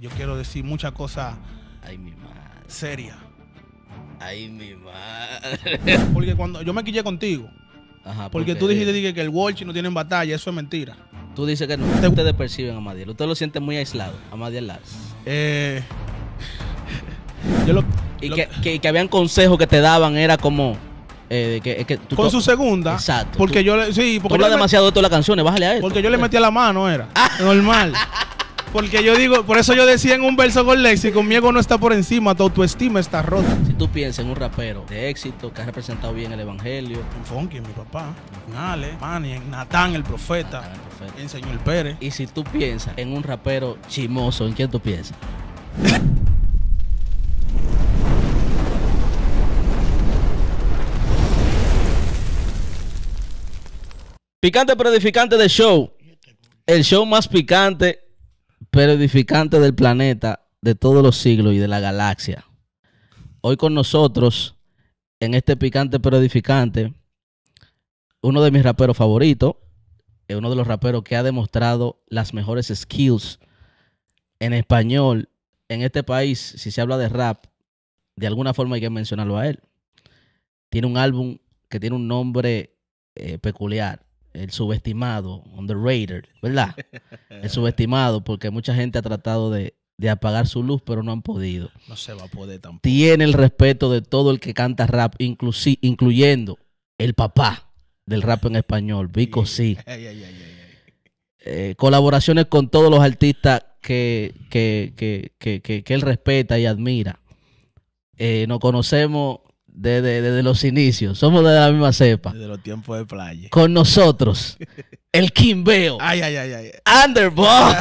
yo quiero decir muchas cosas Seria Ay, mi madre. Porque cuando yo me quillé contigo. Ajá, porque, tú dijiste que el Walsh no tiene batalla, eso es mentira. Tú dices que no. Ustedes perciben a Madiel. Usted lo siente muy aislado, a Madiel Lars. Eh. yo lo, y, Que, que, habían consejos que te daban, era como. Eh, Con su segunda. Exacto. Porque yo le. Sí, porque. Tú demasiado de todas las canciones, bájale a eso. Porque yo le pues. metía la mano, era. Ah. normal. Porque yo digo, por eso yo decía en un verso con Lexi, conmigo no está por encima, tu autoestima está rota. Si tú piensas en un rapero de éxito que ha representado bien el evangelio. En Funky, mi papá, Ale, Manny, Natán, el profeta, enseñó el Señor Pérez. Y si tú piensas en un rapero chimoso, ¿en quién tú piensas? Picante pero edificante de show. El show más picante pero edificante del planeta, de todos los siglos y de la galaxia. Hoy con nosotros, en este picante pero edificante, uno de mis raperos favoritos, uno de los raperos que ha demostrado las mejores skills en español en este país, si se habla de rap, de alguna forma hay que mencionarlo a él. Tiene un álbum que tiene un nombre eh, peculiar el subestimado, underrated, ¿verdad? El subestimado, porque mucha gente ha tratado de, apagar su luz, pero no han podido. No se va a poder tampoco. Tiene el respeto de todo el que canta rap, incluyendo el papá del rap en español, Vico sí. Eh, colaboraciones con todos los artistas que, él respeta y admira. Eh, nos conocemos desde, los inicios, somos de la misma cepa. Desde los tiempos de playa. Con nosotros, El Kimbeo Ay, ay, ay, ay. Underball.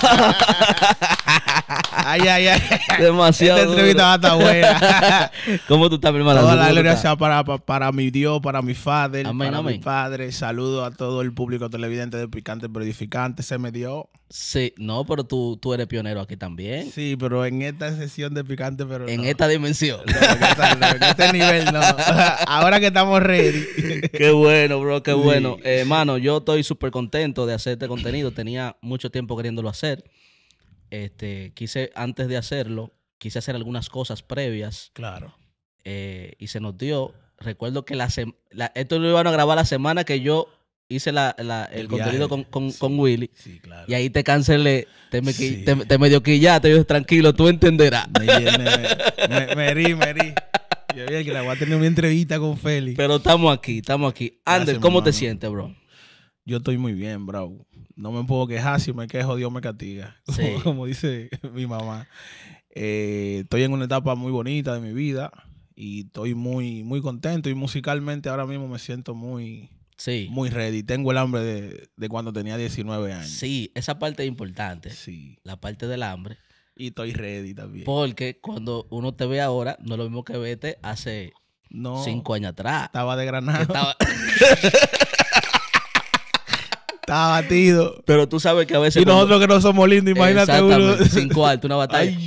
ay, ay, ay. Demasiado. Esta entrevista va a estar buena. ¿Cómo tú estás, mi hermano? Toda la gloria sea para, para, mi Dios, para mi padre amén, para amén. mi Padre. Saludo a todo el público televidente de Picante pero edificante. Se me dio. Sí, no, pero tú, tú eres pionero aquí también. Sí, pero en esta sesión de Picante pero En esta dimensión. en, este nivel no. Ahora que estamos ready. qué bueno, bro, qué bueno. Hermano, eh, yo estoy súper contento de hacer este contenido. Tenía mucho tiempo queriéndolo hacer. Este, quise, antes de hacerlo, quise hacer algunas cosas previas. Claro. Eh, y se nos dio. Recuerdo que la, esto lo iban a grabar la semana que yo hice la, el, contenido con, con, Willy. Sí, claro. Y ahí te cancelé, te, me, sí. te, te tranquilo, tú entenderás. Me, me Yo vi que la voy a tener una entrevista con Félix. Pero estamos aquí, estamos aquí. Ander, ¿cómo te sientes, bro? yo estoy muy bien, bro. No me puedo quejar, si me quejo, Dios me castiga, como, dice mi mamá. Eh, estoy en una etapa muy bonita de mi vida y estoy muy, muy contento y musicalmente ahora mismo me siento muy, muy ready. Tengo el hambre de, cuando tenía 19 años. Sí, esa parte es importante. Sí. La parte del hambre. Y estoy ready también. Porque cuando uno te ve ahora, no es lo mismo que vete hace cinco años atrás. Estaba de granada. Estaba... Está batido. Pero tú sabes que a veces. Y nosotros que no somos lindos, imagínate uno. Sin cuarto, una batalla.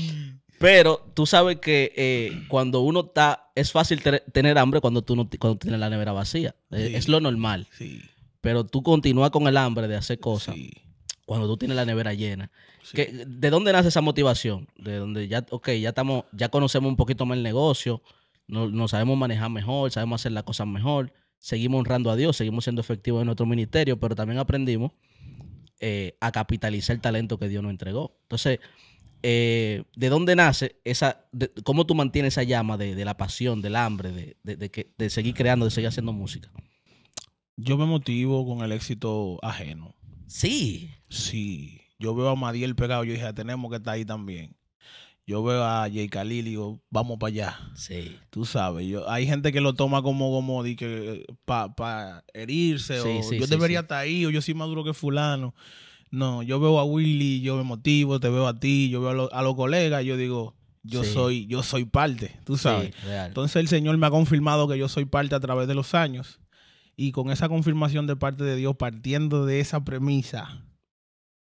Pero tú sabes que eh, cuando uno está. Es fácil tener hambre cuando tú no cuando tienes la nevera vacía. E-, es, lo normal. Sí. Pero tú continúas con el hambre de hacer cosas. Sí. Cuando tú tienes la nevera llena. ¿De dónde nace esa motivación? De donde ya, ok, ya estamos, ya conocemos un poquito más el negocio, nos no sabemos manejar mejor, sabemos hacer las cosas mejor seguimos honrando a Dios, seguimos siendo efectivos en nuestro ministerio, pero también aprendimos eh, a capitalizar el talento que Dios nos entregó. Entonces, eh, ¿de dónde nace esa, cómo tú mantienes esa llama de, la pasión, del hambre, de, de seguir creando, de seguir haciendo música? Yo me motivo con el éxito ajeno. Sí. Sí. Yo veo a el pegado, yo dije, ah, tenemos que estar ahí también yo veo a Jay Khalil y digo, vamos para allá. Sí. Tú sabes, yo, hay gente que lo toma como, como para herirse, o yo debería estar ahí, o yo soy más duro que fulano. No, yo veo a Willy, yo me motivo, te veo a ti, yo veo a, los colegas, yo digo, yo soy, yo soy parte, tú sabes. Entonces el Señor me ha confirmado que yo soy parte a través de los años. Y con esa confirmación de parte de Dios, partiendo de esa premisa,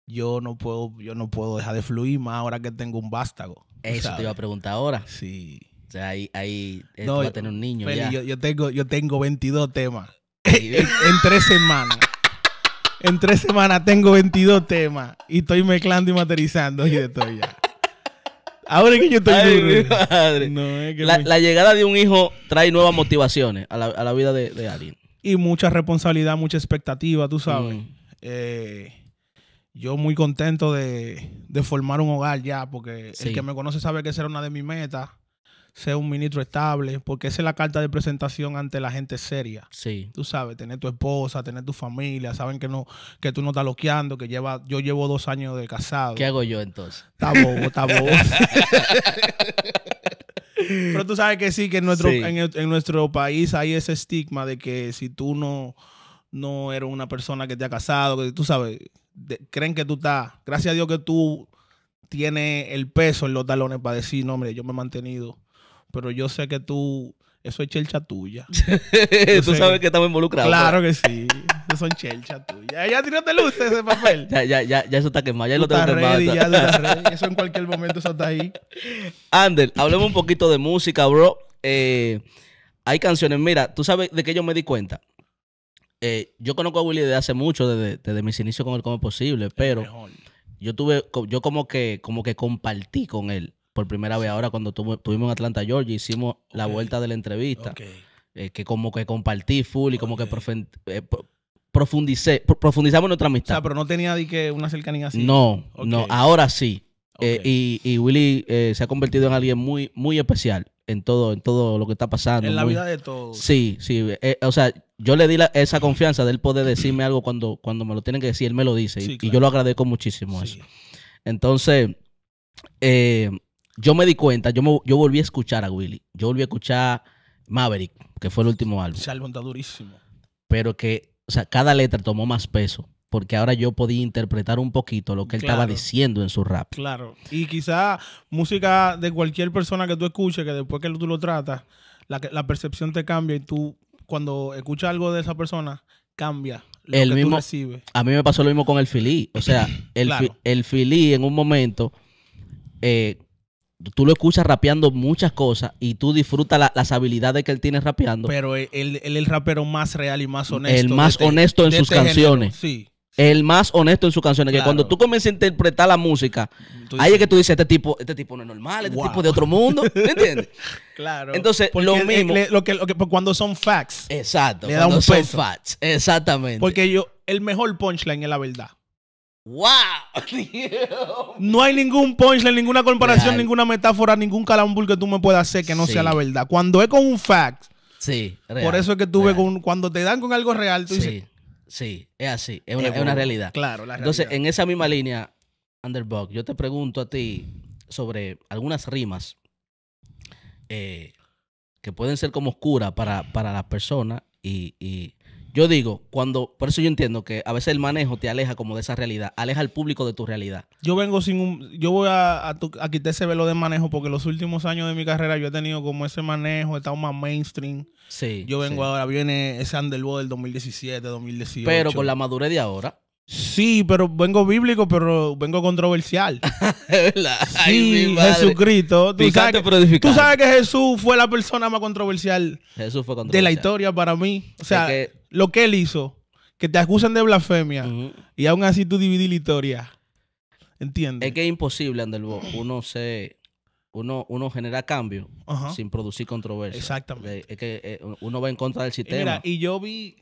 yo no puedo, yo no puedo dejar de fluir más ahora que tengo un vástago. Eso te iba a preguntar ahora. Sí. O sea, ahí, ahí eh, no, va a tener un niño. ya. Yo, tengo, yo tengo 22 temas. en, tres semanas. En tres semanas tengo 22 temas y estoy mezclando y materializando y estoy ya. Ahora que yo estoy Ay, la, llegada de un hijo trae nuevas motivaciones a la, vida de, alguien. Y mucha responsabilidad, mucha expectativa, tú sabes. Mm. Eh, yo muy contento de, formar un hogar ya, porque el que me conoce sabe que esa era una de mis metas, ser un ministro estable, porque esa es la carta de presentación ante la gente seria. Sí. Tú sabes, tener tu esposa, tener tu familia, saben que no, que tú no estás loqueando, que lleva, yo llevo dos años de casado. ¿Qué hago yo entonces? Está bobo, está bobo. Pero tú sabes que sí, que en nuestro, en, nuestro país hay ese estigma de que si tú no no eres una persona que te ha casado, que tú sabes, creen que tú estás, gracias a Dios que tú tienes el peso en los talones para decir, no, hombre, yo me he mantenido, pero yo sé que tú, eso es chelcha tuya. tú sabes que estamos involucrados. Claro que sí, eso son chelcha tuya. Ya de luces ese papel. Ya, ya, ya, ya eso está quemado, ya lo tengo quemado. eso en cualquier momento eso está ahí. Ander, hablemos un poquito de música, bro. Eh, hay canciones, mira, tú sabes de qué yo me di cuenta. Eh, yo conozco a Willy desde hace mucho, desde, mis inicios con él como es posible, pero yo tuve, yo como que, como que compartí con él por primera vez ahora cuando estuvimos en Atlanta, Georgia, hicimos la vuelta de la entrevista, eh, que como que compartí full y como que eh, profundizamos nuestra amistad. O sea, pero no tenía una cercanía así. No, no, ahora sí. y, y, Willy se ha convertido en alguien muy, muy especial en todo, en todo lo que está pasando. En la vida de todos. Sí, sí. o sea, yo le di esa confianza de él poder decirme algo cuando, cuando me lo tienen que decir, él me lo dice. y, yo lo agradezco muchísimo eso. Entonces, eh, yo me di cuenta, yo, yo volví a escuchar a Willy. Yo volví a escuchar Maverick, que fue el último álbum. Ese está durísimo. Pero que, o sea, cada letra tomó más peso porque ahora yo podía interpretar un poquito lo que él estaba diciendo en su rap. Claro. Y quizá música de cualquier persona que tú escuches, que después que tú lo tratas, la, la percepción te cambia y tú cuando escucha algo de esa persona, cambia lo que mismo, tú recibes. A mí me pasó lo mismo con el Filí. O sea, el, Filí en un momento, eh, tú lo escuchas rapeando muchas cosas y tú disfrutas las habilidades que él tiene rapeando. Pero e- él es el, rapero más real y más honesto. El más este- honesto en sus este canciones. sí el más honesto en sus canciones. Que cuando tú comienzas a interpretar la música, hay ahí que tú dices, este tipo, este tipo no es normal, este tipo es de otro mundo. ¿Me entiendes? claro. Entonces, lo mismo. cuando son facts. Exacto. Cuando un son facts. Exactamente. Porque yo, el mejor punchline es la verdad. ¡Wow! no hay ningún punchline, ninguna comparación, ninguna metáfora, ningún calambur que tú me puedas hacer que no sea la verdad. Cuando es con un fact. Sí, Por eso es que tú ves, cuando te dan con algo real, tú dices, Sí, es así, es una, realidad. Claro, Entonces, en esa misma línea, Underdog, yo te pregunto a ti sobre algunas rimas eh, que pueden ser como oscuras para, para la persona y, yo digo, cuando, por eso yo entiendo que a veces el manejo te aleja como de esa realidad, aleja al público de tu realidad. Yo vengo sin un, yo voy a, quitar ese velo de manejo porque los últimos años de mi carrera yo he tenido como ese manejo, he estado más mainstream. Sí. Yo vengo ahora, viene ese underworld del 2017, 2018. Pero con la madurez de ahora. Sí, pero vengo bíblico, pero vengo controversial. ¿verdad? sí, Jesucristo. Tú sabes, que, tú sabes, que, Jesús fue la persona más controversial, de la historia para mí. O sea, lo que él hizo, que te acusan de blasfemia y aún así tú dividir la historia. ¿Entiendes? Es que es imposible, Anderbo. Uno se. Uno, uno genera cambio sin producir controversia. Exactamente. Eh, es que eh, uno va en contra del eh, sistema. y yo vi,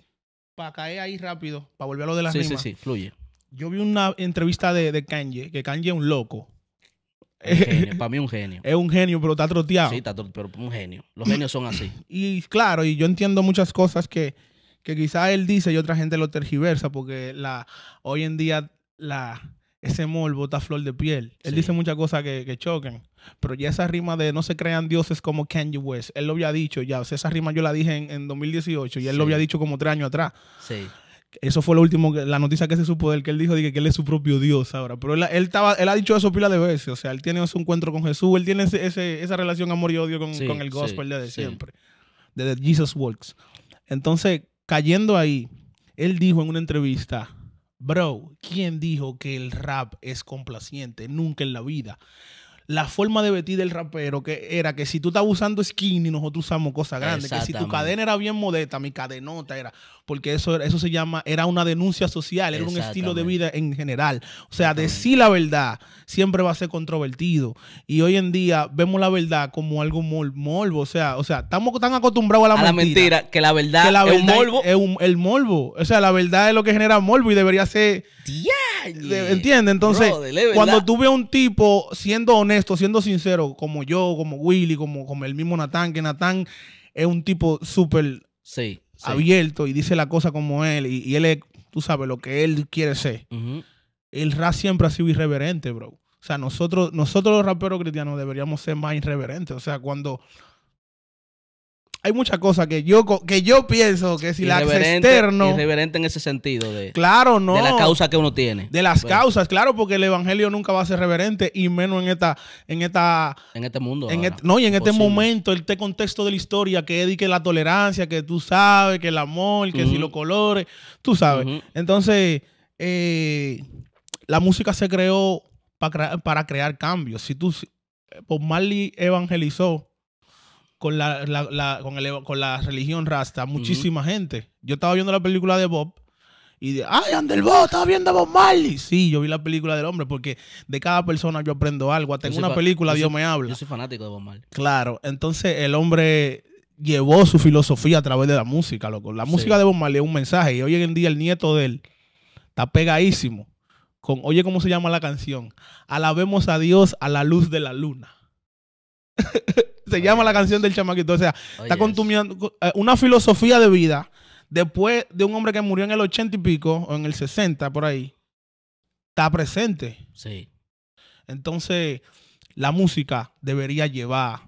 para caer ahí rápido, para volver a lo de las sí, Sí, sí, fluye. Yo vi una entrevista de, de Kanye, que Kanye es un loco. para mí un genio. Es un genio, pero está troteado. Sí, está troteado, pero un genio. Los genios son así. Y claro, y yo entiendo muchas cosas que que quizá él dice y otra gente lo tergiversa porque la, hoy en día la, ese morbo está flor de piel. Él dice muchas cosas que, choquen. pero ya esa rima de no se crean dioses como Kanye West, él lo había dicho ya, esa rima yo la dije en, 2018 y él lo había dicho como tres años atrás. Sí. Eso fue lo último, que, la noticia que se supo de él, que él dijo que, que él es su propio Dios ahora. Pero él, estaba, él ha dicho eso pila de veces. O sea, él tiene ese encuentro con Jesús, él tiene esa relación amor y odio con, el gospel de siempre, desde Jesus Walks. Entonces, cayendo ahí, él dijo en una entrevista, bro, ¿quién dijo que el rap es complaciente? Nunca en la vida la forma de vestir del rapero, que era que si tú estás usando skinny, nosotros usamos cosas grandes. Que si tu cadena era bien modesta, mi cadenota era. Porque eso, eso se llama, era una denuncia social, era un estilo de vida en general. O sea, decir la verdad siempre va a ser controvertido. Y hoy en día vemos la verdad como algo mol, morbo. O sea, o sea, estamos tan acostumbrados a la mentira. que la verdad, es un el O sea, la verdad es lo que genera morbo y debería ser entiende ¿Entiendes? Entonces, cuando tú ves a un tipo siendo honesto, siendo sincero, como yo, como Willy, como, como el mismo Natán, que Natán es un tipo súper abierto y dice la cosa como él, y, él es, tú sabes, lo que él quiere ser. El rap siempre ha sido irreverente, bro. O sea, nosotros, nosotros los raperos cristianos deberíamos ser más irreverentes. O sea, cuando hay muchas cosas que yo que yo pienso que si la externo irreverente en ese sentido de claro no de la causa que uno tiene de las pues, causas claro porque el evangelio nunca va a ser reverente y menos en esta en esta en este mundo en no y en este momento este contexto de la historia que dedique la tolerancia que tú sabes que el amor que si los colores tú sabes entonces eh, la música se creó para, para crear cambios si tú eh, por Marley evangelizó con la, con, la religión rasta muchísima gente. Yo estaba viendo la película de Bob y de, ay, Bob estaba viendo a Bob Marley. Sí, yo vi la película del hombre porque de cada persona yo aprendo algo. Tengo una película, Dios me habla. Yo soy fanático de Bob Marley. Claro, entonces el hombre llevó su filosofía a través de la música, loco. La música de Bob Marley es un mensaje y hoy en día el nieto de él está pegadísimo con, oye, ¿cómo se llama la canción? Alabemos a Dios a la luz de la luna. Se llama la canción del chamaquito. O sea, está contumiendo eh, una filosofía de vida después de un hombre que murió en el ochenta y pico o en el sesenta, por ahí. Está presente. Sí. Entonces, la música debería llevar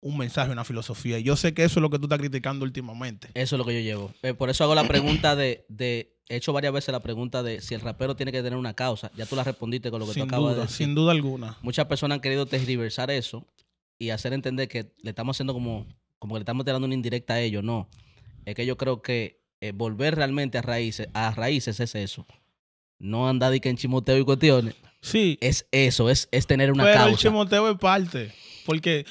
un mensaje, una filosofía. Y yo sé que eso es lo que tú estás criticando últimamente. Eso es lo que yo llevo. Eh, por eso hago la pregunta de, de, he hecho varias veces la pregunta de si el rapero tiene que tener una causa. Ya tú la respondiste con lo que tú acabas de decir. Sin duda alguna. Muchas personas han querido tergiversar eso y hacer entender que le estamos haciendo como, como que le estamos tirando una indirecta a ellos. No, es que yo creo que eh, volver realmente a raíces, a raíces es eso. No andar y que en chimoteo y cuestiones. Sí. Es eso, es, es tener una Pero el chimoteo es parte. Porque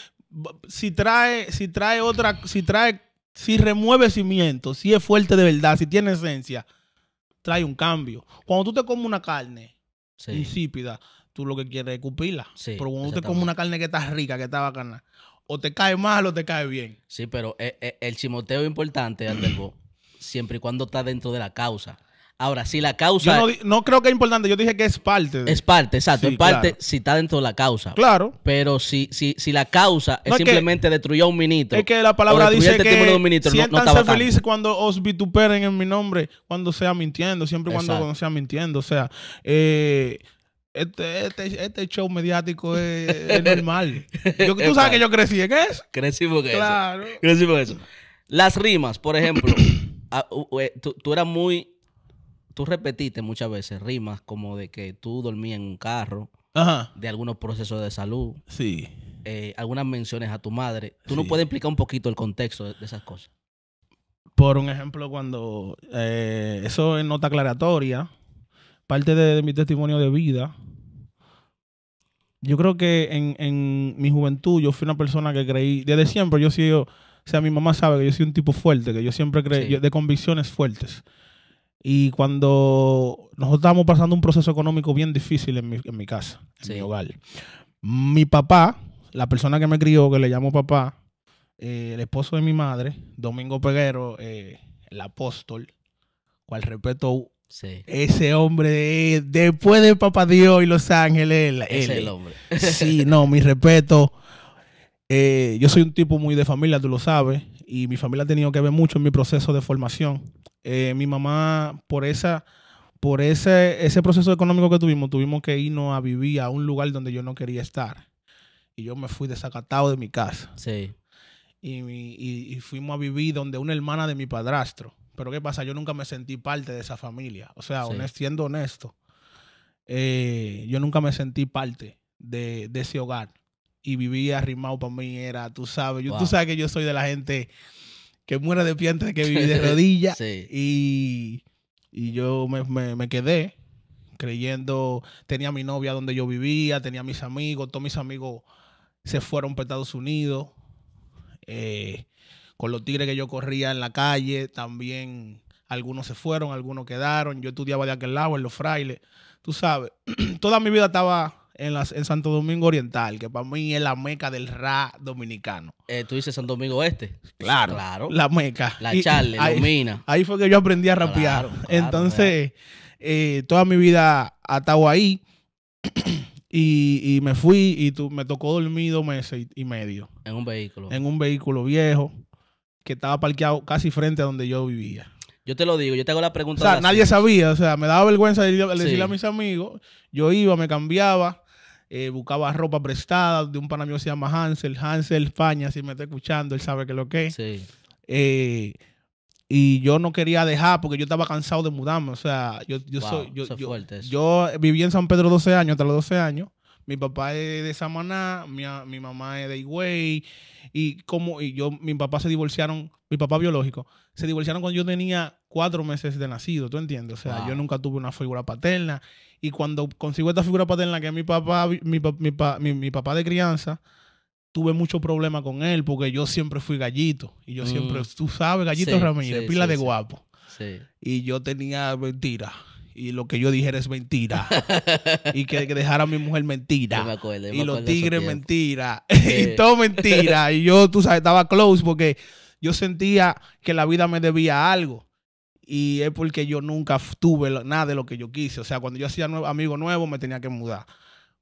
si trae, si trae otra, si trae, si remueve cimiento, si es fuerte de verdad, si tiene esencia, trae un cambio. Cuando tú te comes una carne insípida, tú lo que quieres es cupila. Sí, pero cuando te comes una carne que está rica, que está bacana, o te cae mal o te cae bien. Sí, pero eh, eh, el chimoteo es importante, Anderbo, siempre y cuando está dentro de la causa. Ahora, si la causa. Yo no, creo que es importante, yo dije que es parte. Es parte, exacto. es parte si está dentro de la causa. Claro. Pero si, si, si la causa es, simplemente destruyó a un ministro. Es que la palabra dice este que. De ministro, siéntanse no, felices cuando os vituperen en mi nombre, cuando sea mintiendo, siempre y cuando, cuando sea mintiendo. O sea, eh, este, este, este, show mediático es, normal. tú sabes que yo crecí en eso. Crecí por claro. Crecí por eso. Las rimas, por ejemplo, ah, eh, tú, eras muy. Tú repetiste muchas veces rimas como de que tú dormías en un carro, Ajá. de algunos procesos de salud. Sí. Eh, algunas menciones a tu madre. ¿Tú no puedes explicar un poquito el contexto de, esas cosas? Por un ejemplo, cuando. Eh, eso es nota aclaratoria, parte de mi testimonio de vida yo creo que en, mi juventud yo fui una persona que creí, desde siempre yo sido... o sea, mi mamá sabe que yo soy un tipo fuerte, que yo siempre creí, de convicciones fuertes. Y cuando nosotros estábamos pasando un proceso económico bien difícil en mi, casa, en mi hogar, mi papá, la persona que me crió, que le llamo papá, eh, el esposo de mi madre, Domingo Peguero, eh, el apóstol, cual respeto ese hombre, después de Papá Dios y Los Ángeles, él, es el hombre. sí, no, mi respeto. Eh, yo soy un tipo muy de familia, tú lo sabes, y mi familia ha tenido que ver mucho en mi proceso de formación. Eh, mi mamá, por esa, por ese, ese proceso económico que tuvimos, tuvimos que irnos a vivir a un lugar donde yo no quería estar. Y yo me fui desacatado de mi casa. Sí. y fuimos a vivir donde una hermana de mi padrastro pero ¿qué pasa? Yo nunca me sentí parte de esa familia. O sea, siendo honesto, eh, yo nunca me sentí parte de, ese hogar. Y vivía arrimado para mí, era, tú sabes, tú sabes que yo soy de la gente que muere de pie antes que vive de rodillas. y, yo me, quedé creyendo, tenía mi novia donde yo vivía, tenía mis amigos, todos mis amigos se fueron para Estados Unidos. Eh, con los tigres que yo corría en la calle, también algunos se fueron, algunos quedaron, yo estudiaba de aquel lado, en los frailes, tú sabes, toda mi vida estaba en, Santo Domingo Oriental, que para mí es la meca del ra dominicano. Eh, ¿Tú dices Santo Domingo Este? Claro. claro. La meca. La charle, la domina. Ahí fue que yo aprendí a rapear. Entonces, eh, toda mi vida atado ahí. Y, me fui y me tocó dormir dos meses y medio. En un vehículo. En un vehículo viejo que estaba parqueado casi frente a donde yo vivía. Yo te lo digo, yo te hago la pregunta. O sea, nadie sabía, o sea, me daba vergüenza decirle a mis amigos. Yo iba, me cambiaba, eh, buscaba ropa prestada de un pana mío se llama Hansel, Hansel España, si me está escuchando, él sabe que lo que es. Sí. Eh, y yo no quería dejar porque yo estaba cansado de mudarme. O sea, yo, yo soy. yo, viví en San Pedro 12 años, hasta los 12 años mi papá es de Samaná, mi, mamá es de Higüey, y como y yo, mi papá se divorciaron, mi papá biológico, se divorciaron cuando yo tenía cuatro meses de nacido, ¿tú entiendes? O sea, yo nunca tuve una figura paterna, y cuando consigo esta figura paterna que es mi papá, mi, papá de crianza, tuve mucho problema con él porque yo siempre fui gallito. Y yo siempre, mm. tú sabes, gallito sí, Ramírez, pila de guapo. Y yo tenía mentiras y lo que yo dijera es mentira. y que, dejara a mi mujer mentira. y los tigres mentira. y todo mentira. Y yo, tú sabes, estaba close porque yo sentía que la vida me debía algo. Y es porque yo nunca tuve nada de lo que yo quise. O sea, cuando yo hacía nuevo, amigo nuevo, me tenía que mudar.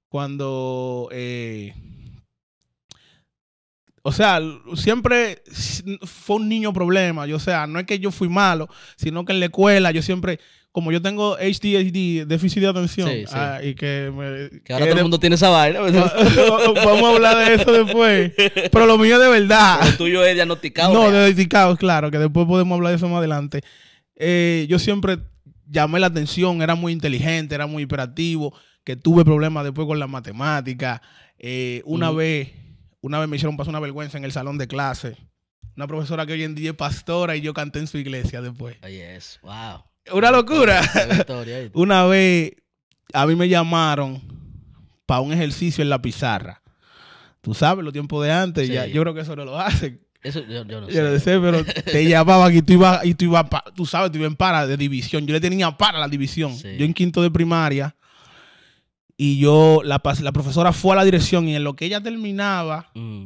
Cuando. Eh, o sea, siempre fue un niño problema. Yo, o sea, no es que yo fui malo, sino que en la escuela yo siempre como yo tengo HDHD, déficit de atención, ah, y que, ahora todo el mundo tiene esa vaina. Ah, vamos a hablar de eso después. Pero lo mío es de verdad. El tuyo es diagnosticado. No, de diagnosticado, claro, que después podemos hablar de eso más adelante. Eh, yo siempre llamé la atención, era muy inteligente, era muy hiperactivo, que tuve problemas después con la matemática. Eh, una vez, una vez me hicieron pasar una vergüenza en el salón de clase. Una profesora que hoy en día es pastora y yo canté en su iglesia después. Oye, es. wow. Una locura. Una vez a mí me llamaron para un ejercicio en la pizarra. Tú sabes, los tiempos de antes, ya, yo creo que eso no lo hacen. Eso yo, no Lo sé. pero te llamaban y tú ibas, y tú ibas, tú sabes, tú ibas en para de división. Yo le tenía para la división. Yo en quinto de primaria y yo, la, la, profesora fue a la dirección y en lo que ella terminaba mm.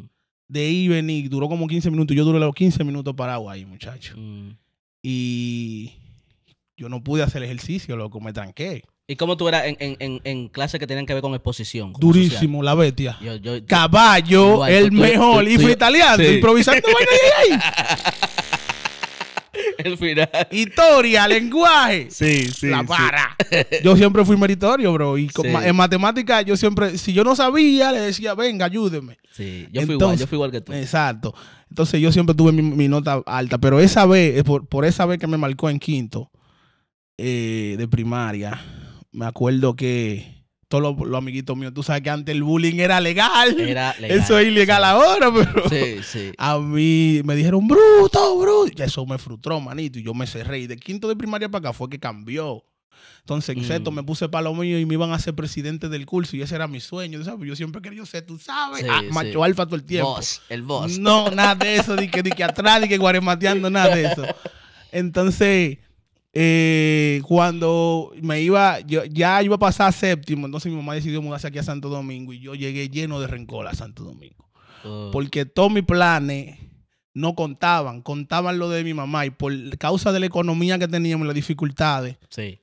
de ir y venir, duró como 15 minutos. Yo duré los 15 minutos parado ahí, muchacho. Mm. Y yo no pude hacer ejercicio, loco, me tranqué. ¿Y cómo tú eras en, en, clases que tenían que ver con exposición? Durísimo, la bestia. Caballo, el mejor. y fui italiano improvisando El final. Historia, lenguaje. Sí, sí. La para. Yo siempre fui meritorio, bro. Y en matemática, yo siempre, si yo no sabía, le decía, venga, ayúdeme. Sí, yo fui igual, yo fui que tú. Exacto. Entonces yo siempre tuve mi, nota alta. Pero esa vez, por, por esa vez que me marcó en quinto, eh, de primaria, me acuerdo que todos los, amiguitos míos, tú sabes que antes el bullying era legal. Era Eso es ilegal ahora, pero. Sí, sí. A mí me dijeron, bruto, bruto. Y eso me frustró, manito. Y yo me cerré. Y de quinto de primaria para acá fue que cambió. Entonces, en mm. me puse para mío y me iban a ser presidente del curso. Y ese era mi sueño, Yo siempre quería ser, tú sabes, ah, macho alfa todo el tiempo. el boss. No, nada de eso, ni que, ni que atrás, ni que guaremateando, nada de eso. Entonces, eh, cuando me iba, yo ya iba a pasar séptimo, entonces mi mamá decidió mudarse aquí a Santo Domingo y yo llegué lleno de rencor a Santo Domingo. Porque todos mis planes no contaban, contaban lo de mi mamá y por causa de la economía que teníamos, y las dificultades, sí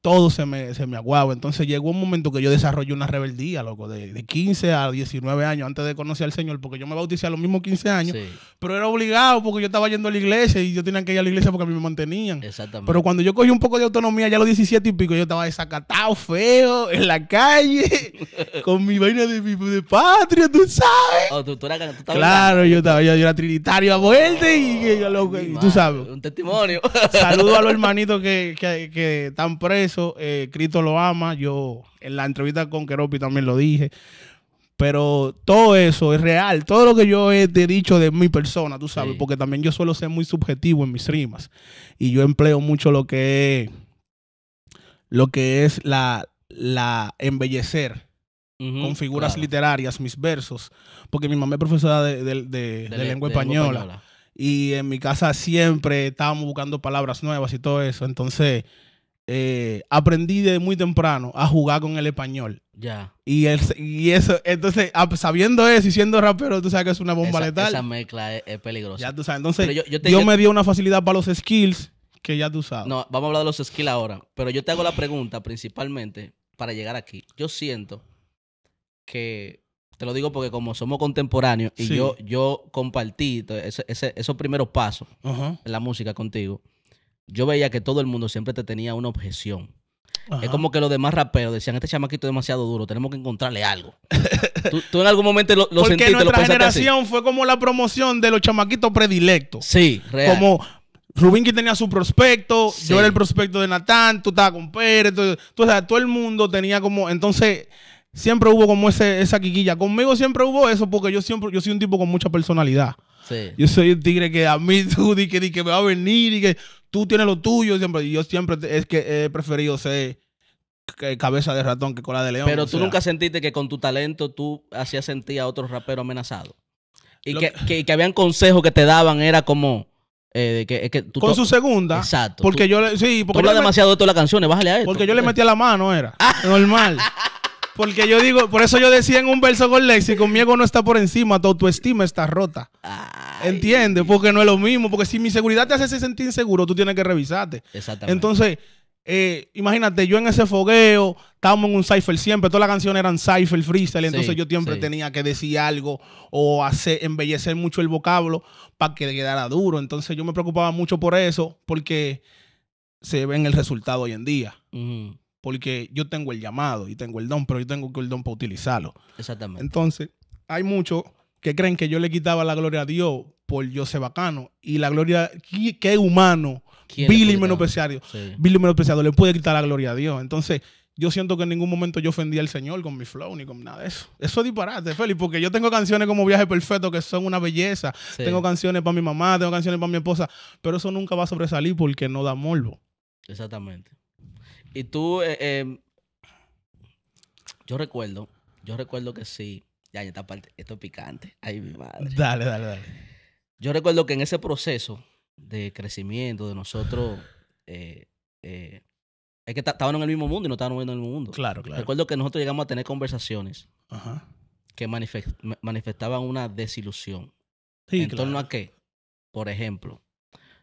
todo se me, se me aguaba. Entonces llegó un momento que yo desarrollé una rebeldía, loco, de, 15 a 19 años antes de conocer al Señor, porque yo me bauticé a los mismos 15 años, pero era obligado porque yo estaba yendo a la iglesia y yo tenía que ir a la iglesia porque a mí me mantenían. Pero cuando yo cogí un poco de autonomía, ya a los 17 y pico, yo estaba desacatado, feo, en la calle, con mi vaina de, de patria, tú sabes. Oh, claro, yo, estaba, era trinitario a muerte y, oh, loco, tú sabes. Un testimonio. Saludo a los hermanitos que, que, que están presos eso. Eh, Cristo lo ama. Yo en la entrevista con Keropi también lo dije. Pero todo eso es real. Todo lo que yo he dicho de mi persona, tú sabes, porque también yo suelo ser muy subjetivo en mis rimas. Y yo empleo mucho lo que es, lo que es la, la embellecer con figuras literarias, mis versos. Porque mi mamá es profesora de, de, lengua española. Y en mi casa siempre estábamos buscando palabras nuevas y todo eso. Entonces eh, aprendí de muy temprano a jugar con el español. Ya. Y, y eso, entonces, ah, pues, sabiendo eso y siendo rapero, tú sabes que es una bomba letal. Esa mezcla es, peligrosa. Ya tú sabes. Entonces, yo, me dio una facilidad para los skills que ya tú sabes. No, vamos a hablar de los skills ahora. Pero yo te hago la pregunta principalmente para llegar aquí. Yo siento que te lo digo porque como somos contemporáneos y yo, yo compartí esos primeros pasos en la música contigo, yo veía que todo el mundo siempre te tenía una objeción. Es como que los demás raperos decían, este chamaquito es demasiado duro, tenemos que encontrarle algo. tú, en algún momento lo, lo Porque nuestra generación fue como la promoción de los chamaquitos predilectos. Sí, real. Como que tenía su prospecto, yo era el prospecto de Natán, tú estabas con Pérez, tú, todo el mundo tenía como... Entonces siempre hubo como esa quiquilla. Conmigo siempre hubo eso porque yo siempre, yo soy un tipo con mucha personalidad. Sí. Yo soy un tigre que a mí tú di que me va a venir y que tú tienes lo tuyo. Siempre, yo siempre es que he preferido ser cabeza de ratón que cola de león. Pero tú nunca sentiste que con tu talento tú hacías sentir a otros raperos amenazado. Y que, que, habían consejos que te daban, era como. Eh, que, con su segunda. Exacto. Porque yo le. Sí, porque. Tú demasiado de todas las canciones, bájale a esto. Porque yo le metía la mano, era. Ah. normal. Porque yo digo, por eso yo decía en un verso con Lexi, conmigo no está por encima, tu autoestima está rota. ¿Entiendes? Porque no es lo mismo. Porque si mi seguridad te hace sentir inseguro, tú tienes que revisarte. Exactamente. Entonces, eh, imagínate, yo en ese fogueo, estábamos en un cipher siempre, todas las canciones eran cipher freestyle, entonces yo siempre tenía que decir algo o hacer, embellecer mucho el vocablo para que quedara duro. Entonces yo me preocupaba mucho por eso, porque se ve en el resultado hoy en día porque yo tengo el llamado y tengo el don, pero yo tengo el don para utilizarlo. Exactamente. Entonces, hay muchos que creen que yo le quitaba la gloria a Dios por yo ser bacano y la gloria, qué, es humano, Billy y menospreciado, Billy menospreciado, le puede quitar la gloria a Dios. Entonces, yo siento que en ningún momento yo ofendí al Señor con mi flow ni con nada de eso. Eso es disparate, Félix, porque yo tengo canciones como Viaje Perfecto que son una belleza. Tengo canciones para mi mamá, tengo canciones para mi esposa, pero eso nunca va a sobresalir porque no da morbo. Exactamente. Y tú, eh, eh, yo recuerdo, yo recuerdo que sí. Ya, ya está parte, esto es picante. Ay, mi madre. Dale, dale, dale. Yo recuerdo que en ese proceso de crecimiento de nosotros, eh, es que estábamos en el mismo mundo y no estaban en el mismo mundo. Claro, claro. Recuerdo que nosotros llegamos a tener conversaciones que manifestaban una desilusión. Sí, ¿En torno a qué? Por ejemplo,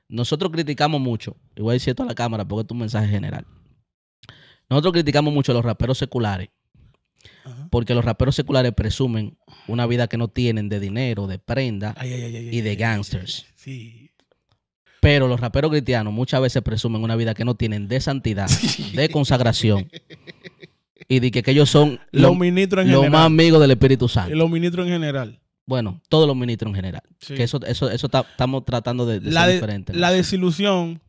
nosotros criticamos mucho, igual voy esto a la cámara porque es un mensaje general. Nosotros criticamos mucho a los raperos seculares. Porque los raperos seculares presumen una vida que no tienen de dinero, de prenda y de gangsters. Pero los raperos cristianos muchas veces presumen una vida que no tienen de santidad, de consagración. y de que, ellos son los, ministros los más amigos del Espíritu Santo. Y los ministros en general. Bueno, todos los ministros en general. Que eso, eso, eso estamos tratando de, la ser La desilusión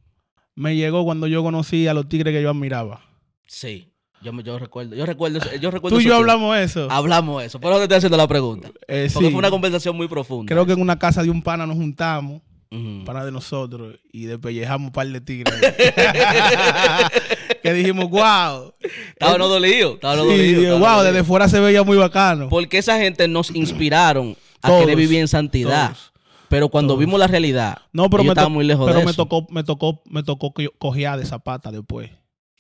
me llegó cuando yo conocí a los tigres que yo admiraba. Sí. Yo, yo recuerdo, yo recuerdo, yo recuerdo. Tú y yo hablamos eso. Hablamos eso. Por eso te estoy haciendo la pregunta. Eh, Porque fue una conversación muy profunda. Creo que en una casa de un pana nos juntamos, para pana de nosotros, y despellejamos un par de tigres. que dijimos, wow. Estaba no dolido, estaba no sí, dolido. wow, desde fuera se veía muy bacano. Porque esa gente nos inspiraron a querer vivir en santidad. Pero cuando vimos la realidad, no, pero estaba muy lejos pero me Tocó, me tocó, me tocó cojear de zapata después.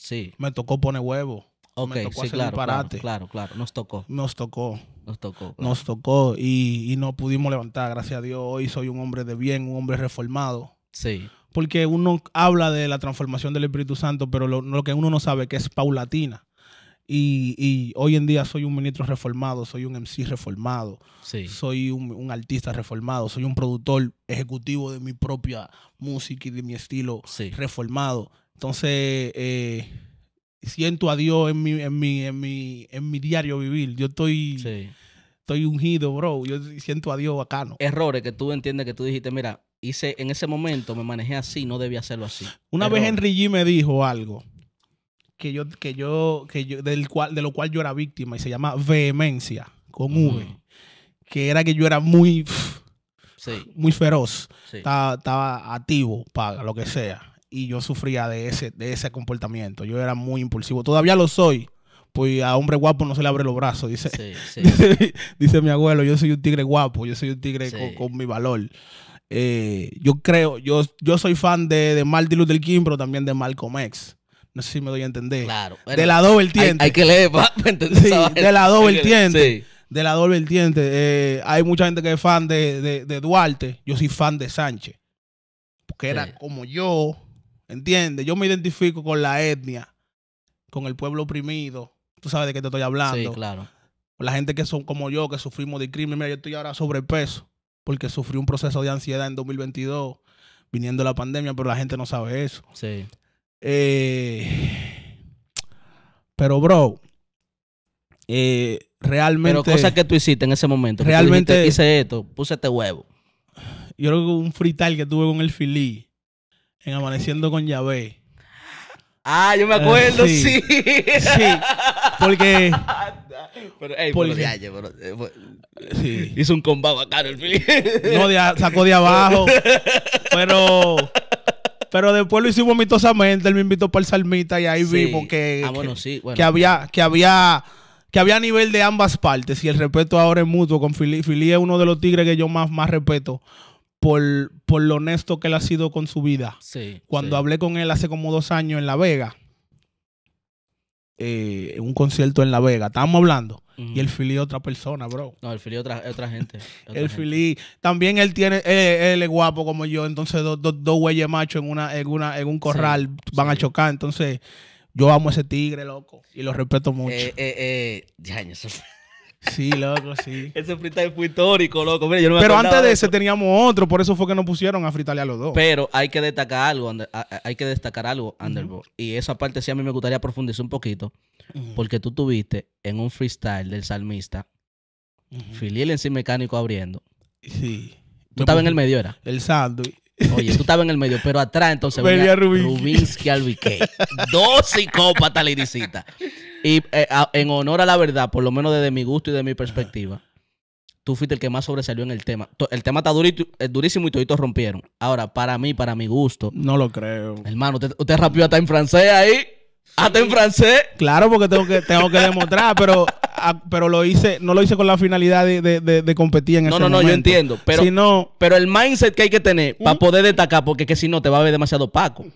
Sí. Me tocó poner huevo. Ok, sí, claro, claro, claro, Nos tocó. Nos tocó. Nos tocó. Nos tocó y, no pudimos levantar. Gracias a Dios, hoy soy un hombre de bien, un hombre reformado. Sí. Porque uno habla de la transformación del Espíritu Santo, pero lo, que uno no sabe que es paulatina. Y, hoy en día soy un ministro reformado, soy un MC reformado, sí. soy un, artista reformado, soy un productor ejecutivo de mi propia música y de mi estilo reformado. Entonces, eh, siento a Dios en mi, diario vivir. Yo estoy, estoy ungido, bro. Yo siento a Dios bacano. Errores que tú entiendes que tú dijiste, mira, hice en ese momento me manejé así, no debía hacerlo así. Una vez Henry G me dijo algo que yo, que yo, que yo, del cual, de lo cual yo era víctima y se llama vehemencia con V. Que era que yo era muy, muy feroz. estaba activo para lo que sea y yo sufría de ese, de ese comportamiento. Yo era muy impulsivo. Todavía lo soy. Pues a hombre guapo no se le abre los brazos, dice, dice, mi abuelo. Yo soy un tigre guapo, yo soy un tigre con, mi valor. Eh, yo creo, yo, yo soy fan de, de Martin Luther King, pero también de Malcolm X. No sé si me doy a entender. Claro. De la doble tiente. Hay, que leer de la doble tiente. De eh, la doble tiente. hay mucha gente que es fan de Duarte. Yo soy fan de Sánchez. Porque era como yo ¿entiendes? Yo me identifico con la etnia, con el pueblo oprimido. Tú sabes de qué te estoy hablando. Sí, claro. la gente que son como yo, que sufrimos de crimen. Mira, yo estoy ahora sobrepeso porque sufrí un proceso de ansiedad en 2022, viniendo la pandemia, pero la gente no sabe eso. Sí. Eh, pero, bro, eh, realmente. Pero cosas que tú hiciste en ese momento. Realmente. hice esto, puse este huevo. Yo creo que un frital que tuve con el Philly en Amaneciendo con Yabé. Ah, yo me eh, acuerdo, sí. sí. porque. Pero, porque... Eh, hizo un combate bacano el Filipe. No, sacó de abajo. pero. Pero después lo hicimos mitosamente. Él me invitó para el Salmita y ahí vimos que, ah, sí. que había, que había que había nivel de ambas partes. Y el respeto ahora es mutuo. Con Fili, Fili es uno de los tigres que yo más, más respeto por, por lo honesto que él ha sido con su vida. Sí, Cuando hablé con él hace como dos años en La Vega, eh, un concierto en La Vega, estábamos hablando. Y el Fili otra persona, bro. No, el Fili otra, otra gente. el Fili. También él tiene, él, es guapo como yo. Entonces, dos do, dos güeyes machos en una, en una, en un corral van a chocar. Entonces, yo amo a ese tigre, loco. Y lo respeto mucho. Eh, eh, eh Sí, loco, sí. ese freestyle fue histórico, loco. Pero antes de ese teníamos otro, por eso fue que nos pusieron a fritarle los dos. Pero hay que destacar algo, hay que destacar algo, Y esa parte sí a mí me gustaría profundizar un poquito, porque tú tuviste en un freestyle del salmista, filial Filiel en sí mecánico abriendo. Sí. Tú estabas en el medio, era. El saldo Oye, tú estabas en el medio, pero atrás entonces venía, Rubinsky. Rubinsky Albique. Dos psicópatas liricita Y eh, en honor a la verdad, por lo menos desde mi gusto y de mi perspectiva, tú fuiste el que más sobresalió en el tema. El tema está eh, durísimo y todos rompieron. Ahora, para mí, para mi gusto. No lo creo. Hermano, usted, rapió hasta en francés ahí. Hasta en francés. Claro, porque tengo que, tengo que demostrar, pero pero lo hice, no lo hice con la finalidad de, competir en no, ese No, no, no, yo entiendo. Pero, pero el mindset que hay que tener para poder destacar, porque que si no te va a ver demasiado paco.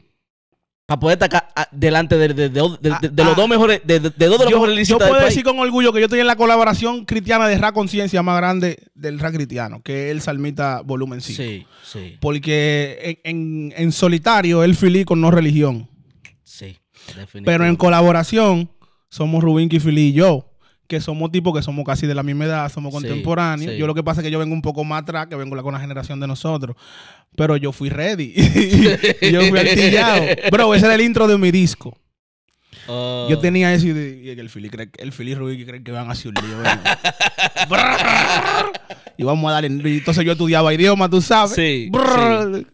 Para poder destacar ah, delante ah, de, los ah. dos mejores, de, de los mejores Yo puedo decir con orgullo que yo estoy en la colaboración cristiana de Ra Conciencia más grande del Ra Cristiano, que es el Salmita Volumen 5. Sí, sí. Porque en, solitario él Fili con no religión. Sí, definitivamente. Pero en colaboración somos Rubín, Fili y yo que somos tipos que somos casi de la misma edad, somos contemporáneos. Yo lo que pasa es que yo vengo un poco más atrás, que vengo con la generación de nosotros. Pero yo fui ready. yo fui artillado. Bro, ese era el intro de mi disco. Yo oh. tenía eso y, el Fili, el que creen que van a hacer un lío. y vamos a darle. Entonces yo estudiaba idioma, tú sabes. Sí, sí.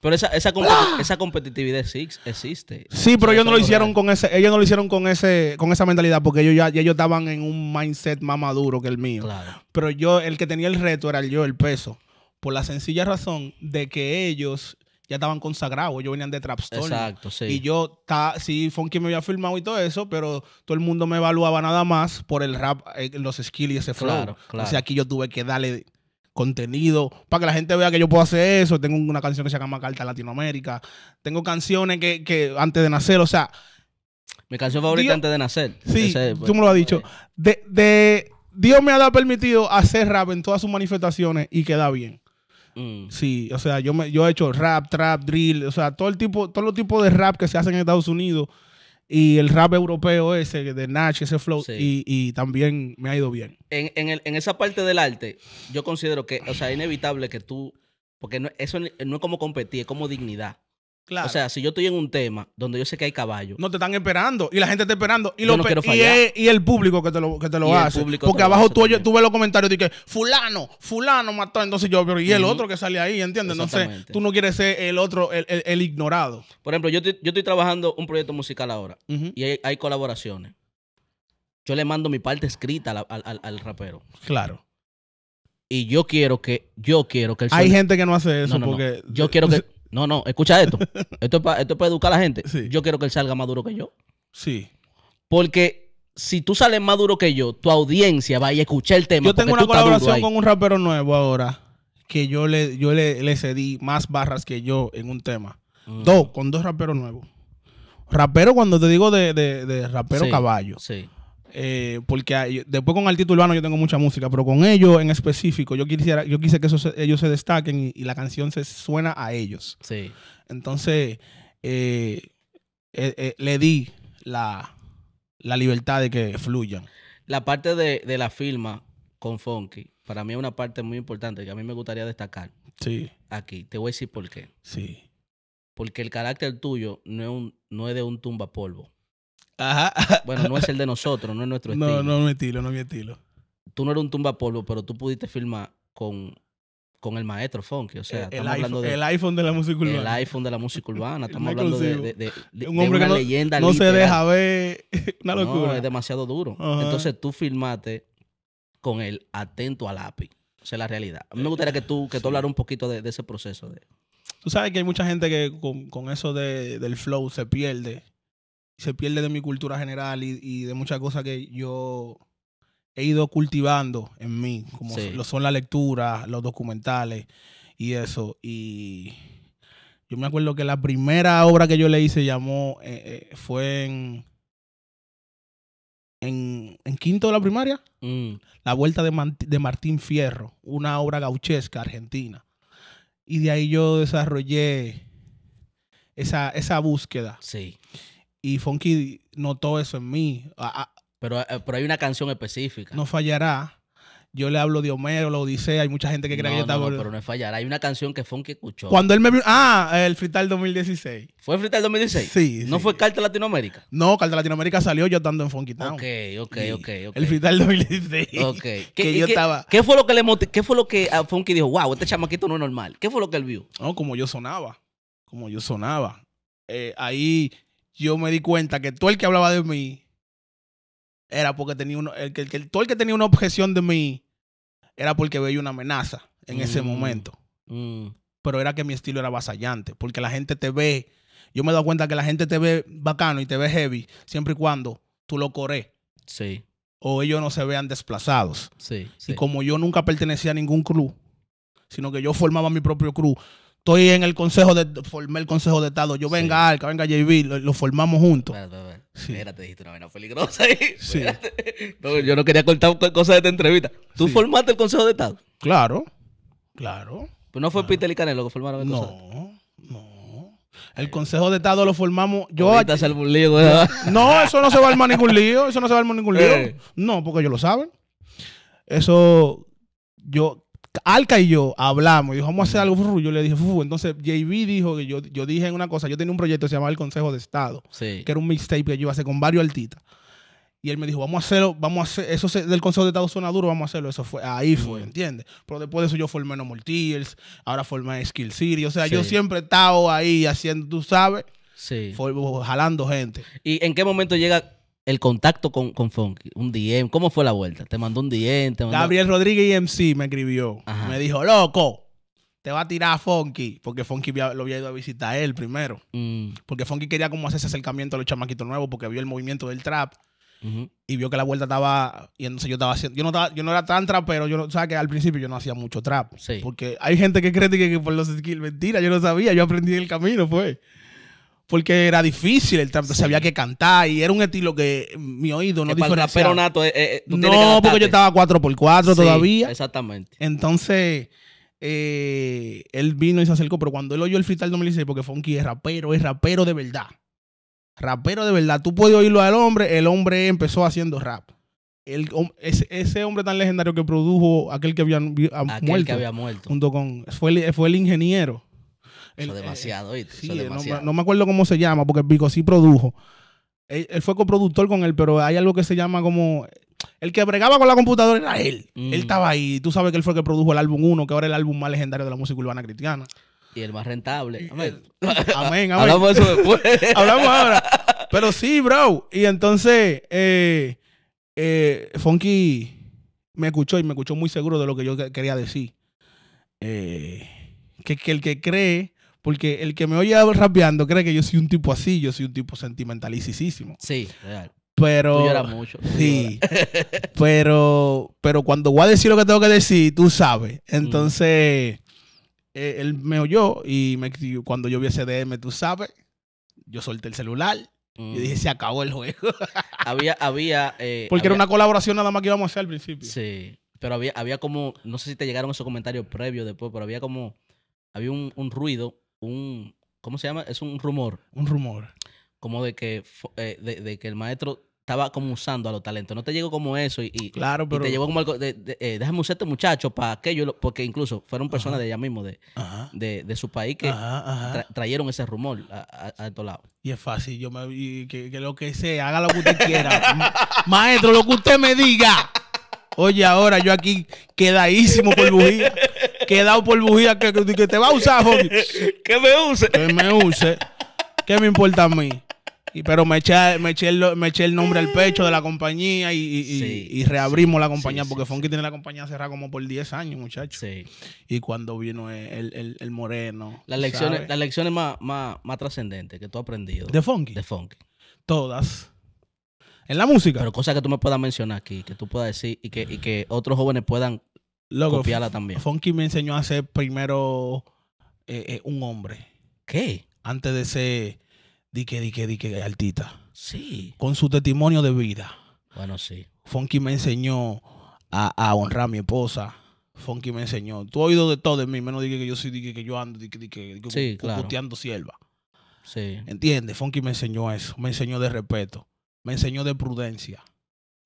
Pero esa, esa, ¡Ah! competitividad existe. Sí, pero ellos no lo hicieron con ese, ellos no lo hicieron con ese, con esa mentalidad, porque ellos ya, estaban en un mindset más maduro que el mío. Pero yo, el que tenía el reto era yo, el peso. Por la sencilla razón de que ellos ya estaban consagrados, ellos venían de Trapstone. Exacto, sí. Y yo, ta, sí, Funky me había filmado y todo eso, pero todo el mundo me evaluaba nada más por el rap, eh, los skills y ese flow. Claro, claro. O sea, aquí yo tuve que darle contenido, para que la gente vea que yo puedo hacer eso. Tengo una canción que se llama Carta Latinoamérica. Tengo canciones que, que antes de nacer, o sea... Mi canción favorita antes de nacer. Sí, tú me lo has pues, dicho. Eh. De, de, Dios me ha permitido hacer rap en todas sus manifestaciones y queda bien. Mm. Sí, o sea, yo, me, yo he hecho rap, trap, drill, o sea, todo el tipo, todo los tipos de rap que se hacen en Estados Unidos y el rap europeo ese de Nach, ese flow, y, también me ha ido bien. En, en, el, en, esa parte del arte, yo considero que, o sea, es inevitable que tú, porque no, eso no es como competir, es como dignidad. O sea, si yo estoy en un tema donde yo sé que hay caballo. No te están esperando. Y la gente está esperando. Y, el, público que te lo, que hace. Porque abajo tú, ves los comentarios y que fulano, fulano mató. Entonces yo, y el otro que sale ahí, ¿entiendes? Entonces tú no quieres ser el otro, el, ignorado. Por ejemplo, yo, estoy trabajando un proyecto musical ahora. Y hay, colaboraciones. Yo le mando mi parte escrita al, rapero. Claro y yo quiero que yo quiero que hay gente que no hace eso porque yo quiero que No, no, escucha esto. esto es para educar a la gente. Yo quiero que él salga más duro que yo. Sí. Porque si tú sales más duro que yo, tu audiencia va a escuchar el tema. Yo tengo una colaboración con un rapero nuevo ahora que yo le, yo le, cedí más barras que yo en un tema. Mm. Dos, con dos raperos nuevos. Rapero, cuando te digo de, rapero caballo. Sí. Eh, porque después con título Urbano yo tengo mucha música, pero con ellos en específico, yo quisiera, yo quise que ellos se destaquen y, la canción se suena a ellos. Sí. Entonces, eh, eh, le di la, libertad de que fluyan. La parte de, la firma con Funky, para mí es una parte muy importante que a mí me gustaría destacar. Sí. Aquí, te voy a decir por qué. Sí. Porque el carácter tuyo no no es de un tumba polvo. Ajá. Bueno, no es el de nosotros, no es nuestro estilo. No, no es mi estilo, no es estilo. Tú no eres un tumba polvo, pero tú pudiste filmar con, con el maestro Funky. O sea, eh, estamos hablando iPhone, de. El iPhone de la música urbana. El iPhone de la música urbana. Estamos hablando de, una que no, leyenda. No se deja ver. una locura. No, es demasiado duro. Entonces tú filmaste con el atento al API, O sea, la realidad. A mí me gustaría que tú, que tú hablaras un poquito de, ese proceso. Tú sabes que hay mucha gente que con, con eso del flow se pierde se pierde de mi cultura general y, de muchas cosas que yo he ido cultivando en mí, como lo son la lectura, los documentales y eso. Y yo me acuerdo que la primera obra que yo leí se llamó, eh, eh, fue en, en, quinto de la primaria, mm. La Vuelta de, Martín Fierro, una obra gauchesca argentina. Y de ahí yo desarrollé esa, esa búsqueda. Sí. Y Funky notó eso en mí. pero, eh, pero, hay una canción específica. No fallará. Yo le hablo de Homero, la Odisea, hay mucha gente que cree que yo estaba... No, no, pero no es fallará. Hay una canción que Funky escuchó. Cuando él me vio... Ah, el Frital 2016. ¿Fue el 2016? Sí. ¿No fue Carta Latinoamérica? No, Carta Latinoamérica salió yo estando en Funky Town. Ok, ok, ok. El Frital 2016. Ok. ¿Qué, que yo estaba... ¿Qué fue lo que le ¿Qué fue lo que ah, Funky dijo? Wow, este chamaquito no es normal. ¿Qué fue lo que él vio? No, como yo sonaba. Como yo sonaba. Eh, ahí yo me di cuenta que todo el que hablaba de mí era porque tenía uno, todo el que tenía una objeción de mí era porque veía una amenaza en ese mm. momento. Mm. Pero era que mi estilo era vasallante, porque la gente te ve, yo me he dado cuenta que la gente te ve bacano y te ve heavy, siempre y cuando tú lo corres. Sí. O ellos no se vean desplazados. Sí, sí. Y como yo nunca pertenecía a ningún club, sino que yo formaba mi propio club, estoy en el consejo de formé el consejo de estado. Yo venga a Arca, venga JB, lo, formamos juntos. Espérate, Mira, espérate, dijiste una vena peligrosa ahí. Sí. yo no quería contar cosas de esta entrevista. ¿Tú formaste el consejo de estado? Claro, claro. Pero no fue claro. y Canelo que formaron el consejo. No, no. El consejo de estado lo formamos yo. lío, no, eso no se va a armar ningún lío. Eso no se va a armar ningún lío. Eh. No, porque ellos lo saben. Eso yo Alca y yo hablamos y dijo, vamos a hacer algo. Yo le dije, Entonces, JB dijo que yo, yo dije una cosa. Yo tenía un proyecto que se llamaba El Consejo de Estado, que era un mixtape que yo iba a hacer con varios altitas. Y él me dijo, vamos a hacerlo, vamos a hacer, eso del Consejo de Estado suena duro, vamos a hacerlo. Eso fue, ahí fue, ¿entiendes? Pero después de eso yo formé No Tears. ahora formé Skill City. O sea, yo siempre he estado ahí haciendo, tú sabes, sí. jalando gente. ¿Y en qué momento llega el contacto con, con Funky? Un DM. ¿Cómo fue la vuelta? ¿Te mandó un DM? Te mandó... Gabriel Rodríguez MC me escribió. Me dijo, loco, te va a tirar a Funky. Porque Funky lo había ido a visitar él primero. Mm. Porque Funky quería como hacer ese acercamiento a los chamaquitos nuevos porque vio el movimiento del trap. Y vio que la vuelta estaba. Y entonces yo estaba haciendo. Yo no, yo no era tan trap, pero yo no, sabes que al principio yo no hacía mucho trap. Porque hay gente que cree que, por los skills. Mentira, yo no sabía. Yo aprendí el camino, fue porque era difícil, el trap se había que cantar y era un estilo que mi oído no dijo. Pero nato, eh, eh, no, porque yo estaba 4x4 todavía. Exactamente. Entonces, eh, él vino y se acercó, pero cuando él oyó el freestyle dice porque Funky es rapero, es rapero de verdad. Rapero de verdad. Tú puedes oírlo al hombre, el hombre empezó haciendo rap. ese, hombre tan legendario que produjo aquel que había, muerto, que había muerto. Junto con, fue el ingeniero eh, demasiado, demasiado. No, me acuerdo cómo se llama, porque Pico sí produjo. Él, fue coproductor con él, pero hay algo que se llama como. El que bregaba con la computadora era él. Mm. Él estaba ahí. Tú sabes que él fue el que produjo el álbum 1, que ahora es el álbum más legendario de la música urbana cristiana. Y el más rentable. Amén. Hablamos de eso después. Hablamos ahora. Pero sí, bro. Y entonces, eh, eh, Funky me escuchó y me escuchó muy seguro de lo que yo quería decir. Eh, que, que el que cree porque el que me oye rapeando cree que yo soy un tipo así, yo soy un tipo sentimentalicisísimo. Sí, real. Pero. Tú mucho. sí. pero, pero cuando voy a decir lo que tengo que decir, tú sabes. Mm. Entonces, eh, él me oyó y cuando yo vi ese DM, tú sabes, yo solté el celular. Y dije, mm. se acabó el juego. había, había. Eh, Porque era una colaboración nada más que íbamos a hacer al principio. Sí. Pero había, había como, no sé si te llegaron esos comentarios previos después, pero había como, había un ruido un, ¿cómo se llama? Es un rumor. Un rumor. Como de que, eh, de, que el maestro estaba como usando a los talentos. No te llegó como eso y, claro, pero... te llegó como algo eh, déjame usar este muchacho para aquello, porque incluso fueron personas de ella mismo, de, de, su país, que trajeron ese rumor a, otro lado Y es fácil, yo me, que, lo que sea, haga lo que usted quiera. maestro, lo que usted me diga. Oye, ahora yo aquí quedadísimo por bujía quedado por bujía que, que te va a usar, Fonky? que me use. Que me use. ¿Qué me importa a mí? Y, pero me eché, me, el, nombre al pecho de la compañía y, reabrimos la compañía, porque Funky tiene la compañía cerrada como por 10 años, muchachos. Sí. Y cuando vino el, moreno. Las lecciones, las lecciones más, más, trascendentes que tú has aprendido. ¿De Funky? De Funky. Todas. En la música. Pero cosas que tú me puedas mencionar aquí, que tú puedas decir y que, y que otros jóvenes puedan Loco, también. Funky me enseñó a ser primero eh, eh un hombre. ¿Qué? Antes de ser dique, dique, dique altita. Sí. Con su testimonio de vida. Bueno, sí. Funky me enseñó a, a honrar a mi esposa. Funky me enseñó. Tú has oído de todo de mí, menos dije que yo soy, dije que yo ando, dije, que dije sí, claro. sierva. Sí. ¿Entiendes? Funky me enseñó eso. Me enseñó de respeto. Me enseñó de prudencia.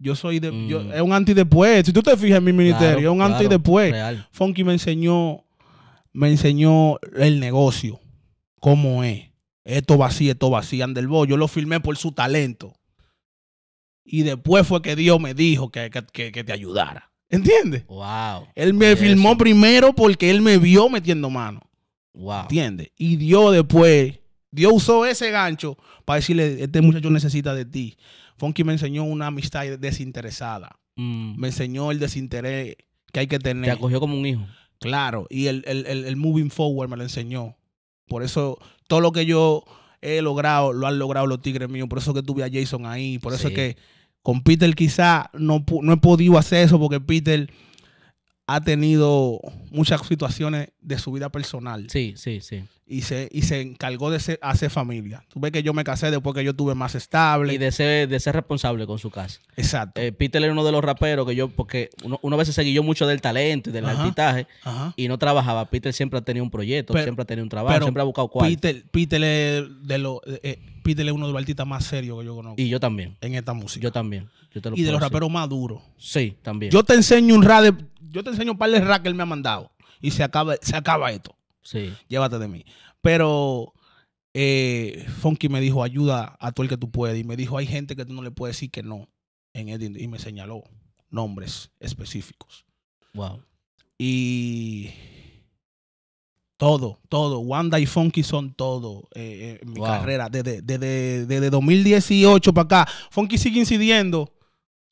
Yo soy de. Yo, mm. es un anti después. Si tú te fijas en mi ministerio, es un anti después. Funky me enseñó, me enseñó el negocio. Cómo es. Esto va así, esto va así. yo lo filmé por su talento. Y después fue que Dios me dijo que, que, que, te ayudara. ¿Entiendes? Wow. Él me filmó primero porque él me vio metiendo mano. Wow. ¿Entiendes? Y Dios después, Dios usó ese gancho para decirle, este muchacho necesita de ti. Funky me enseñó una amistad desinteresada. Mm. Me enseñó el desinterés que hay que tener. Te acogió como un hijo. Claro, y el, el, moving forward me lo enseñó. Por eso todo lo que yo he logrado, lo han logrado los tigres míos. Por eso que tuve a Jason ahí. Por eso que con Peter quizá no, no he podido hacer eso porque Peter ha tenido muchas situaciones de su vida personal. Sí, sí, sí y se, y se encargó de ser, hacer familia. Tú ves que yo me casé después que yo tuve más estable. Y de ser, de ser responsable con su casa. Exacto. Eh, Peter era uno de los raperos que yo, porque uno, una vez seguí yo mucho del talento y del ajá, y no trabajaba. Peter siempre ha tenido un proyecto, siempre ha tenido un trabajo, siempre ha buscado cuál. Peter, Peter, de lo, eh, eh, Peter uno de los artistas más serios que yo conozco. Y yo también. En esta música. Yo también. y de los raperos más duros. Sí, también. Yo te enseño un rap, yo te enseño un par de rap que él me ha mandado y se acaba, se acaba esto. Sí. Llévate de mí. Pero eh, Funky me dijo, ayuda a todo el que tú puedes. Y me dijo, hay gente que tú no le puedes decir que no. En y me señaló nombres específicos. Wow. Y todo, todo. Wanda y Funky son todo eh, eh, en mi carrera. Desde, desde, 2018 para acá. Funky sigue incidiendo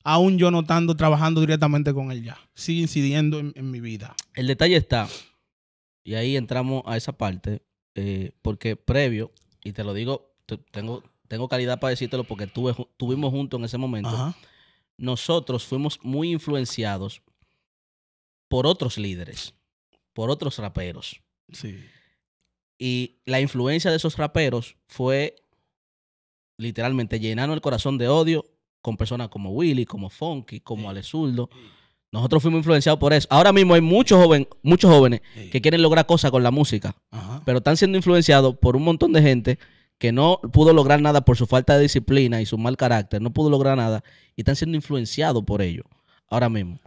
aún yo notando trabajando directamente con él ya. Sigue incidiendo en, mi vida. El detalle está, y ahí entramos a esa parte, eh, porque previo, y te lo digo, tengo, tengo calidad para decírtelo porque tuvimos juntos en ese momento, nosotros fuimos muy influenciados por otros líderes, por otros raperos. Sí. Y la influencia de esos raperos fue literalmente llenando el corazón de odio con personas como Willy, como Funky, como Ale Zurdo, nosotros fuimos influenciados por eso. Ahora mismo hay muchos, jóvenes, muchos jóvenes que quieren lograr cosas con la música, pero están siendo influenciados por un montón de gente que no pudo lograr nada por su falta de disciplina y su mal carácter, no pudo lograr nada y están siendo influenciados por ello ahora mismo.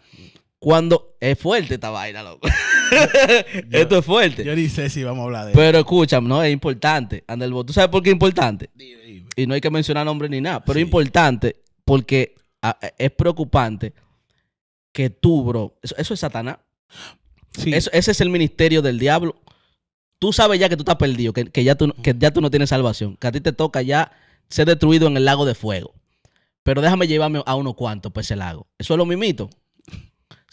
Cuando es fuerte esta vaina, loco. Esto es fuerte. Yo ni sé si vamos a hablar de Pero escúchame, no, es importante. Andelbo, ¿tú sabes por qué es importante? Y no hay que mencionar nombres ni nada, pero es importante porque ah, es preocupante que tú, bro, eso, es Satanás. Eso, ese es el ministerio del diablo. Tú sabes ya que tú estás perdido, que, ya tú, que ya tú no tienes salvación, que a ti te toca ya ser destruido en el lago de fuego. Pero déjame llevarme a uno cuantos pues ese lago. Eso es lo mimito.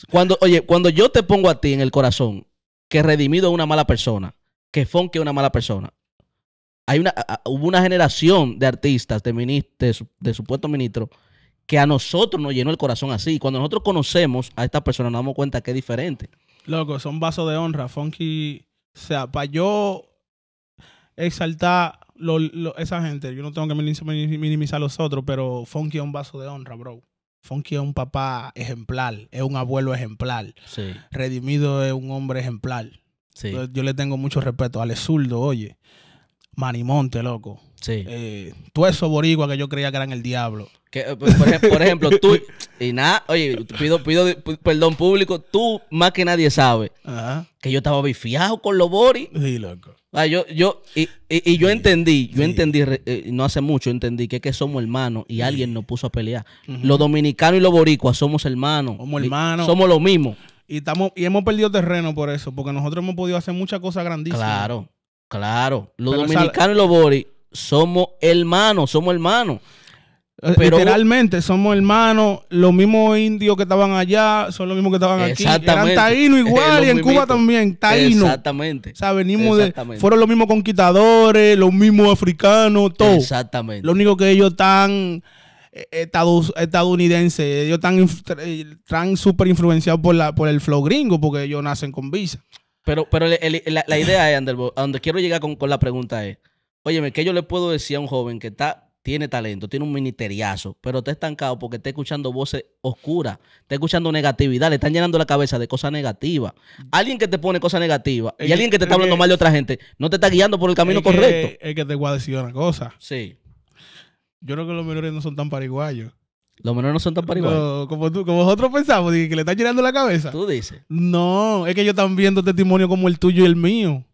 Cuando, oye, cuando yo te pongo a ti en el corazón que redimido es una mala persona, que Fonke es una mala persona, hay una, hubo una generación de artistas, de, ministros, de, de supuestos ministros, que a nosotros nos llenó el corazón así. Cuando nosotros conocemos a esta persona, nos damos cuenta que es diferente. Loco, son vasos de honra. Funky, o sea, para yo exaltar lo, esa gente, yo no tengo que minimizar a los otros, pero Funky es un vaso de honra, bro. Funky es un papá ejemplar, es un abuelo ejemplar. Sí. Redimido es un hombre ejemplar. Sí. Yo, le tengo mucho respeto. Ale Zurdo, oye. Manimonte, loco. Sí. Eh, tú eso, boricua, que yo creía que eran el diablo. Que, eh, por, ejemplo, tú, y nada, oye, pido, perdón público, tú más que nadie sabe que yo estaba bifiado con los boris. Sí, loco. Ah, yo, yo, y, yo entendí, yo entendí, eh, no hace mucho entendí que que somos hermanos y alguien nos puso a pelear. Los dominicanos y los boricuas somos hermanos. Somos hermanos. Somos lo mismo. Y, estamos, y hemos perdido terreno por eso, porque nosotros hemos podido hacer muchas cosas grandísimas. Claro, claro. Los dominicanos y los boris somos hermanos, somos hermanos. Eh, literalmente somos hermanos, los mismos indios que estaban allá son los mismos que estaban aquí. Eran taínos igual y en Cuba también, taínos. Exactamente. O sea, venimos de. Fueron los mismos conquistadores, los mismos africanos, todo. Exactamente. Lo único que ellos están eh, estadounidenses, ellos eh, están, súper influenciados por, la, por el flow gringo porque ellos nacen con visa. Pero, pero la, idea es, a donde quiero llegar con la pregunta es Óyeme, ¿qué yo le puedo decir a un joven que está tiene talento, tiene un ministeriazo, pero está estancado porque está escuchando voces oscuras, está escuchando negatividad, le están llenando la cabeza de cosas negativas. Mm. Alguien que te pone cosas negativas y alguien que te está hablando mal de otra gente, no te está guiando por el camino correcto. es que te voy a decir una cosa. Sí. Yo creo que los menores no son tan pariguayos. Los menores no son tan pariguayos. como tú, como nosotros pensamos, que le están llenando la cabeza. Tú dices. No, es que ellos están viendo testimonio como el tuyo y el mío.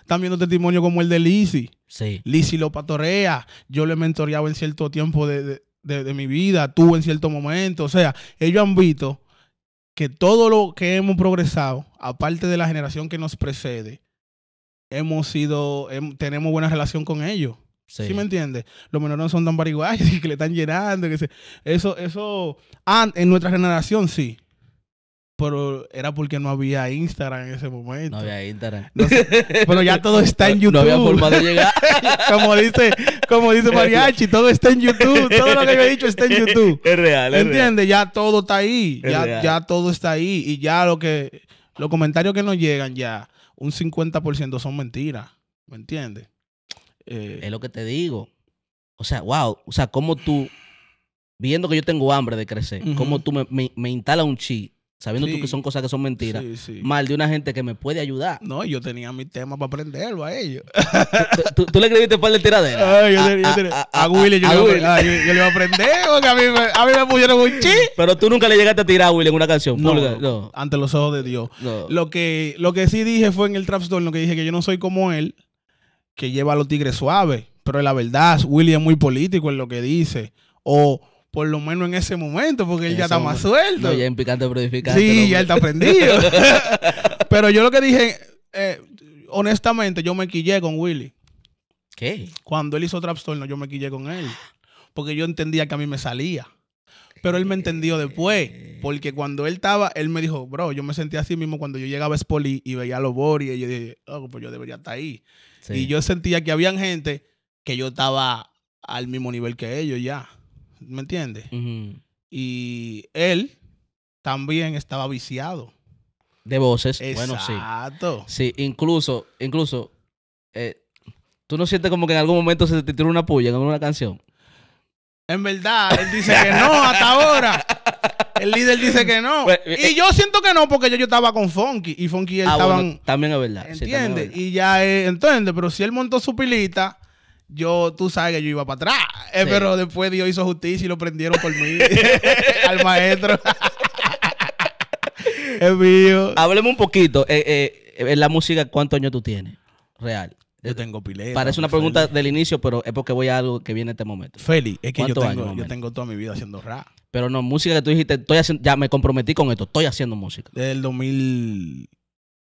Están viendo testimonio como el de Lizzie Sí. lo patorrea. Yo le he mentoreado en cierto tiempo de, mi vida, tú en cierto momento. O sea, ellos han visto que todo lo que hemos progresado, aparte de la generación que nos precede, hemos sido, tenemos buena relación con ellos. Sí. me entiendes? Los menores no son tan y que le están llenando. Que Eso, eso, ah, en nuestra generación sí pero era porque no había Instagram en ese momento. No había Instagram. pero ya todo está en YouTube. No, había forma de llegar. como dice, Mariachi, todo está en YouTube. Todo lo que yo he dicho está en YouTube. Es real, es ¿Entiendes? Ya todo está ahí. ya, todo está ahí. Y ya lo que, los comentarios que nos llegan ya, un 50% son mentiras. ¿Me entiendes? Eh, es lo que te digo. O sea, wow. O sea, como tú, viendo que yo tengo hambre de crecer, como tú me, me instalas un chi sabiendo tú que son cosas que son mentiras, mal de una gente que me puede ayudar. No, yo tenía mi tema para aprenderlo a ellos. ¿Tú, le escribiste para el tiradero? Ay, a, Willy, yo, le iba a aprender porque a mí, me pusieron un chip. Pero tú nunca le llegaste a tirar a Willy en una canción. No, ante los ojos de Dios. Lo, que, lo que sí dije fue en el Trap lo que dije que yo no soy como él, que lleva a los tigres suaves. Pero la verdad, Willy es muy político en lo que dice. O por lo menos en ese momento, porque él ya está más suelto. ya en picante Sí, ya él está aprendido Pero yo lo que dije, eh, honestamente, yo me quillé con Willy. ¿Qué? Cuando él hizo Trapstorno, yo me quillé con él. Porque yo entendía que a mí me salía. Pero él me entendió después. Porque cuando él estaba, él me dijo, bro, yo me sentía así mismo cuando yo llegaba a Spoli y veía a los Boris. Y yo dije, oh, pues yo debería estar ahí. Y yo sentía que había gente que yo estaba al mismo nivel que ellos ya. ¿me entiendes? Y él también estaba viciado. De voces, bueno, sí. Exacto. Sí, incluso, incluso, eh, ¿tú no sientes como que en algún momento se te tiró una puya en una canción? En verdad, él dice que no hasta ahora. El líder dice que no. Pues, eh, y yo siento que no porque yo, yo estaba con Funky y Funky y él ah, estaban. también es verdad. ¿Entiendes? y ya, eh, pero si él montó su pilita yo, tú sabes que yo iba para atrás. Eh, pero después Dios hizo justicia y lo prendieron por mí, al maestro. es mío. Hablemos un poquito. Eh, eh, en la música, ¿cuántos años tú tienes? Real. Yo tengo pileta. Parece una pregunta del inicio, pero es porque voy a algo que viene en este momento. Feli, es que yo tengo, yo tengo toda mi vida haciendo rap. Pero no, música que tú dijiste, estoy ya me comprometí con esto, estoy haciendo música. Desde el 2000,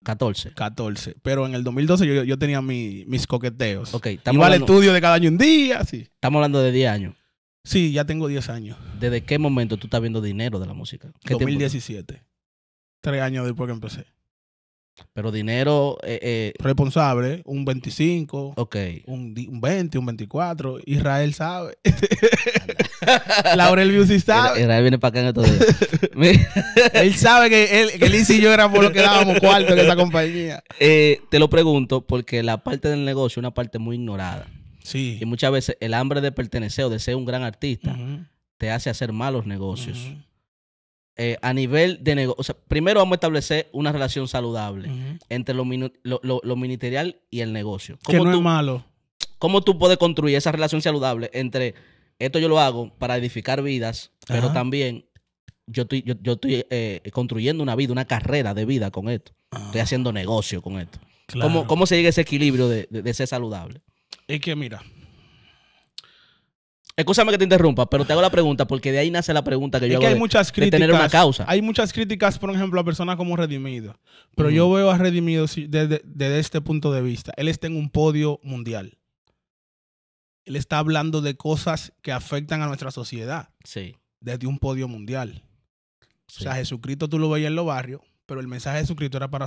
14. 14. Pero en el 2012 yo, tenía mis coqueteos. Ok, Iba al estudio de cada año un día, sí. Estamos hablando de 10 años. Sí, ya tengo 10 años. ¿Desde qué momento tú estás viendo dinero de la música? ¿Qué 2017. Tres años después que empecé. Pero dinero. Eh, eh, Responsable, un 25. Un, 20, un 24. Israel sabe. Laurel Busey sabe. Israel viene para acá en estos días. él sabe que él, y yo éramos los que dábamos cuarto en esa compañía. Eh, te lo pregunto porque la parte del negocio es una parte muy ignorada. Sí. Y muchas veces el hambre de pertenecer o de ser un gran artista te hace hacer malos negocios. Eh, a nivel de negocio, o sea, primero vamos a establecer una relación saludable entre lo, lo, ministerial y el negocio. ¿Cómo no malo. ¿Cómo tú puedes construir esa relación saludable entre esto yo lo hago para edificar vidas, pero también yo estoy, yo, estoy eh, construyendo una vida, una carrera de vida con esto? Estoy ah. haciendo negocio con esto. ¿Cómo, se llega a ese equilibrio de ser saludable? Es que mira, Escúchame que te interrumpa, pero te hago la pregunta porque de ahí nace la pregunta que yo que hay muchas tener una causa. Hay muchas críticas, por ejemplo, a personas como Redimido. Pero yo veo a Redimido desde, este punto de vista. Él está en un podio mundial. Él está hablando de cosas que afectan a nuestra sociedad. Sí. Desde un podio mundial. O sea, Jesucristo tú lo veías en los barrios, pero el mensaje de Jesucristo era para,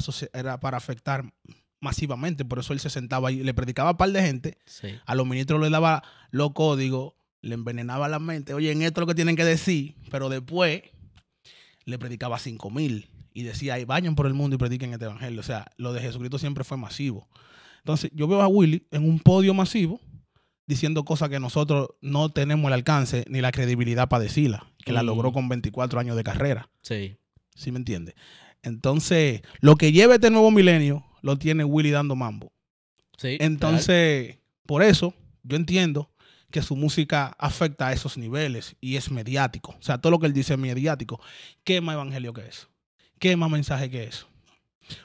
afectar masivamente. Por eso él se sentaba y le predicaba a un par de gente. A los ministros le daba los códigos le envenenaba la mente. Oye, en esto es lo que tienen que decir, pero después le predicaba cinco mil y decía, ahí vayan por el mundo y prediquen este evangelio. O sea, lo de Jesucristo siempre fue masivo. Entonces, yo veo a Willy en un podio masivo diciendo cosas que nosotros no tenemos el alcance ni la credibilidad para decirlas, que la logró con 24 años de carrera. Sí. ¿Sí me entiende? Entonces, lo que lleva este nuevo milenio lo tiene Willy dando mambo. Sí. Entonces, por eso yo entiendo que su música afecta a esos niveles y es mediático. O sea, todo lo que él dice es mediático. ¿Qué más evangelio que eso? ¿Qué más mensaje que eso?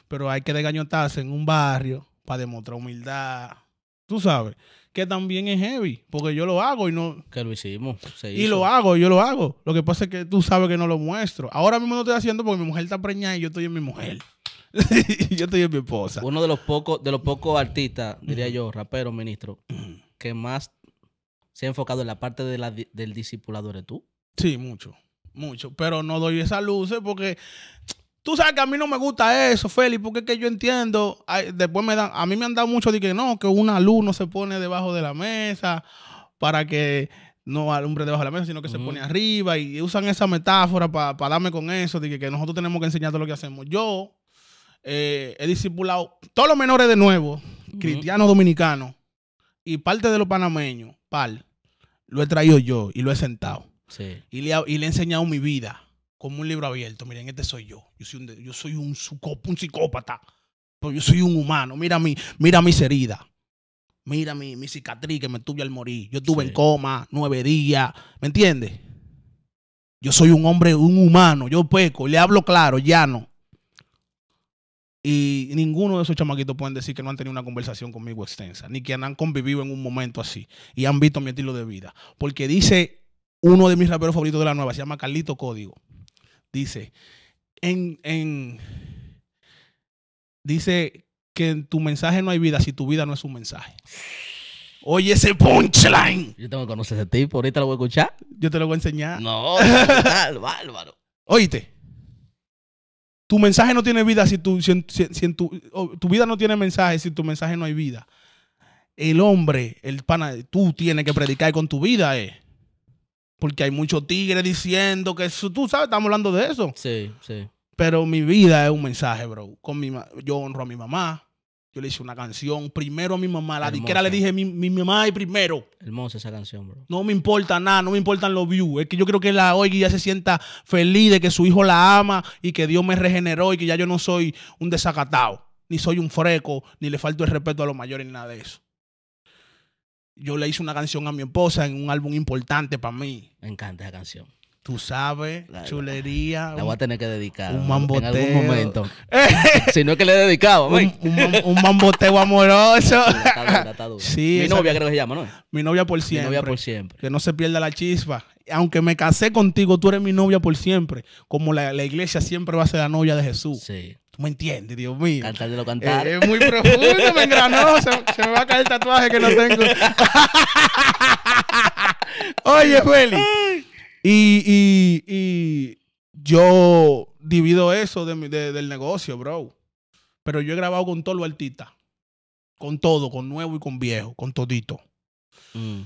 Pero hay que desgañotarse en un barrio para demostrar humildad. Tú sabes, que también es heavy, porque yo lo hago y no... Que lo hicimos. Y lo hago, yo lo hago. Lo que pasa es que tú sabes que no lo muestro. Ahora mismo no estoy haciendo porque mi mujer está preñada y yo estoy en mi mujer. yo estoy en mi esposa. Uno de los pocos, de los pocos artistas, diría yo, rapero, ministro, mm. que más se ha enfocado en la parte del disipulador tú? Sí, mucho, mucho. Pero no doy esas luces porque tú sabes que a mí no me gusta eso, Félix, porque es que yo entiendo. después me dan, a mí me han dado mucho de que no, que una luz no se pone debajo de la mesa para que no alumbre debajo de la mesa, sino que se pone arriba y usan esa metáfora para darme con eso, de que, nosotros tenemos que enseñar todo lo que hacemos. Yo eh, he disipulado todos los menores de nuevo, cristianos dominicanos y parte de los panameños lo he traído yo y lo he sentado. Sí. Y, le, he enseñado mi vida como un libro abierto. Miren, este soy yo. Yo soy un, yo un, psicópata. Pero yo soy un humano. Mira, mi, mira mis heridas. Mira mi, mi cicatriz que me tuve al morir. Yo estuve en coma nueve días. ¿Me entiendes? Yo soy un hombre, un humano. Yo peco. Le hablo claro, llano. Y ninguno de esos chamaquitos pueden decir que no han tenido una conversación conmigo extensa, ni que han convivido en un momento así y han visto mi estilo de vida. Porque dice uno de mis raperos favoritos de la nueva, se llama Carlito Código. Dice, en, en, dice que en tu mensaje no hay vida si tu vida no es un mensaje. Oye, ese punchline. Yo tengo que conocer ese tipo, ahorita lo voy a escuchar. Yo te lo voy a enseñar. No, bárbaro. Oíste. Tu mensaje no tiene vida si, tu, en oh, tu, vida no tiene mensaje, si tu mensaje no hay vida. El hombre, el pana, tú tienes que predicar con tu vida, eh. Porque hay muchos tigres diciendo que tú sabes, estamos hablando de eso. Sí, sí. Pero mi vida es un mensaje, bro. Con mi, yo honro a mi mamá, yo le hice una canción primero a mi mamá. La disquera le dije, mi, mamá y primero. Hermosa esa canción, bro. No me importa nada, no me importan los views. Es que yo creo que la oiga ya se sienta feliz de que su hijo la ama y que Dios me regeneró y que ya yo no soy un desacatado, ni soy un freco, ni le falto el respeto a los mayores, ni nada de eso. Yo le hice una canción a mi esposa en un álbum importante para mí. Me encanta esa canción. Tú sabes, la, chulería. La, voy a tener que dedicar. Un mamboteo. En algún momento. si no es que le he dedicado. Un, un, mamboteo amoroso. Sí, mi novia creo que se llama, ¿no? Mi novia por siempre. Mi novia por siempre. Que no se pierda la chispa. Aunque me casé contigo, tú eres mi novia por siempre. Como la, la iglesia siempre va a ser la novia de Jesús. Sí. ¿Tú me entiendes, Dios mío? Cantar de lo cantar. Eh, es muy profundo, me engranó. Se, me va a caer el tatuaje que no tengo. Oye, Feli. Y, y, yo divido eso del negocio, bro. Pero yo he grabado con todo lo altista. Con todo, con nuevo y con viejo, con todito. Mm.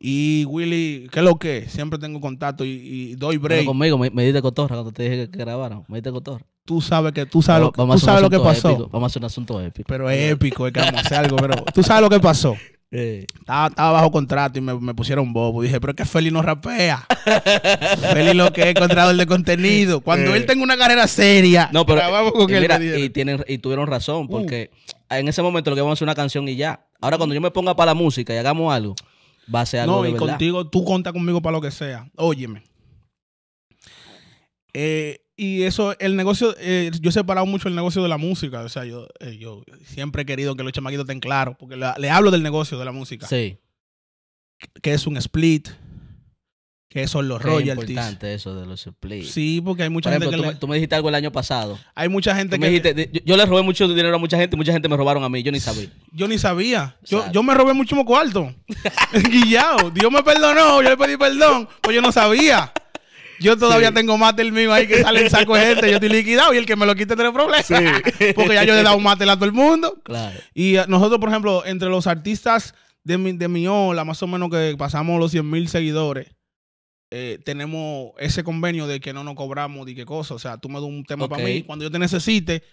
Y Willy, ¿qué es lo que? Siempre tengo contacto y, doy break. conmigo me, diste cotorra cuando te dije que grabaron. Me diste cotorra. Tú sabes que tú sabes, lo, sabes lo que pasó. Vamos a hacer un asunto épico. Pero es épico, es que vamos a hacer algo, pero tú sabes lo que pasó. Estaba, bajo contrato y me, pusieron bobo. Dije, pero es que Feli no rapea. Feli lo que es el de contenido. Cuando él tenga una carrera seria, no, pero, y tienen, y tuvieron razón, uh. porque en ese momento lo que vamos a hacer una canción y ya. Ahora, cuando yo me ponga para la música y hagamos algo, va a ser algo. No, y contigo, tú conta conmigo para lo que sea. Óyeme. Eh, y eso, el negocio, eh, yo he separado mucho el negocio de la música. O sea, yo, eh, yo siempre he querido que los chamaquitos estén claros, porque le hablo del negocio de la música. Sí. Que es un split, que son los royalties. Es importante eso de los splits. Sí, porque hay mucha gente que. Tú, me dijiste algo el año pasado. Hay mucha gente que. yo, le robé mucho dinero a mucha gente y mucha gente me robaron a mí. Yo ni sabía. Yo ni sabía. Yo, yo me robé mucho cuarto. Guillao. Dios me perdonó. Yo le pedí perdón. Pues yo no sabía. Yo todavía tengo mate el mío ahí que sale en saco de gente. Yo estoy liquidado y el que me lo quite tiene problemas. Porque ya yo le he dado mate a todo el mundo. Y eh, nosotros, por ejemplo, entre los artistas de mi, de ola, más o menos que pasamos los 100 mil seguidores, eh, tenemos ese convenio de que no nos cobramos de qué cosa. O sea, tú me das un tema para mí. Cuando yo te necesite,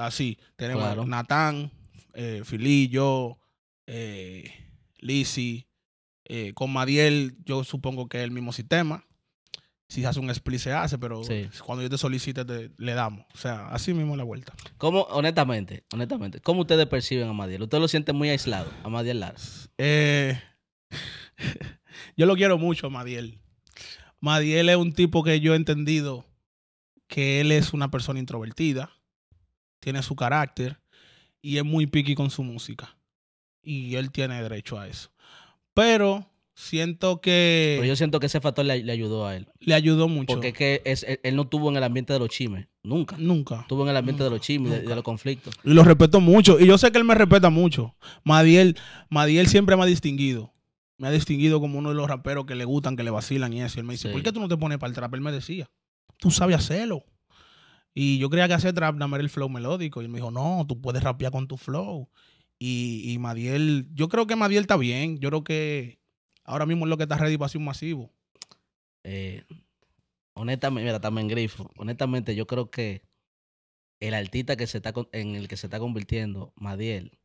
así. Tenemos los Natán, eh, Filillo, eh, Lisi, eh, con Madiel, yo supongo que es el mismo sistema si hace un split se hace, pero cuando yo te solicite te, le damos. O sea, así mismo la vuelta. ¿Cómo, honestamente, honestamente, cómo ustedes perciben a Madiel? ¿Usted lo siente muy aislado, a Madiel Lars? Eh, yo lo quiero mucho Madiel. Madiel es un tipo que yo he entendido que él es una persona introvertida, tiene su carácter y es muy picky con su música. Y él tiene derecho a eso. Pero Siento que. Pero yo siento que ese factor le, ayudó a él. Le ayudó mucho. Porque es que él, no estuvo en el ambiente de los chimes. Nunca. Nunca. Estuvo en el ambiente de los chimes, de, los conflictos. Y lo respeto mucho. Y yo sé que él me respeta mucho. Madiel, siempre me ha distinguido. Me ha distinguido como uno de los raperos que le gustan, que le vacilan y eso. él me dice, ¿por qué tú no te pones para el trap? Él me decía, tú sabes hacerlo. Y yo creía que hacer trap nada era el flow melódico. Y él me dijo, no, tú puedes rapear con tu flow. Y, y Madiel, yo creo que Madiel está bien. Yo creo que ahora mismo es lo que está ready para ser un masivo? Eh, honestamente, mira, también Grifo, honestamente yo creo que el artista que se está en el que se está convirtiendo, Madiel,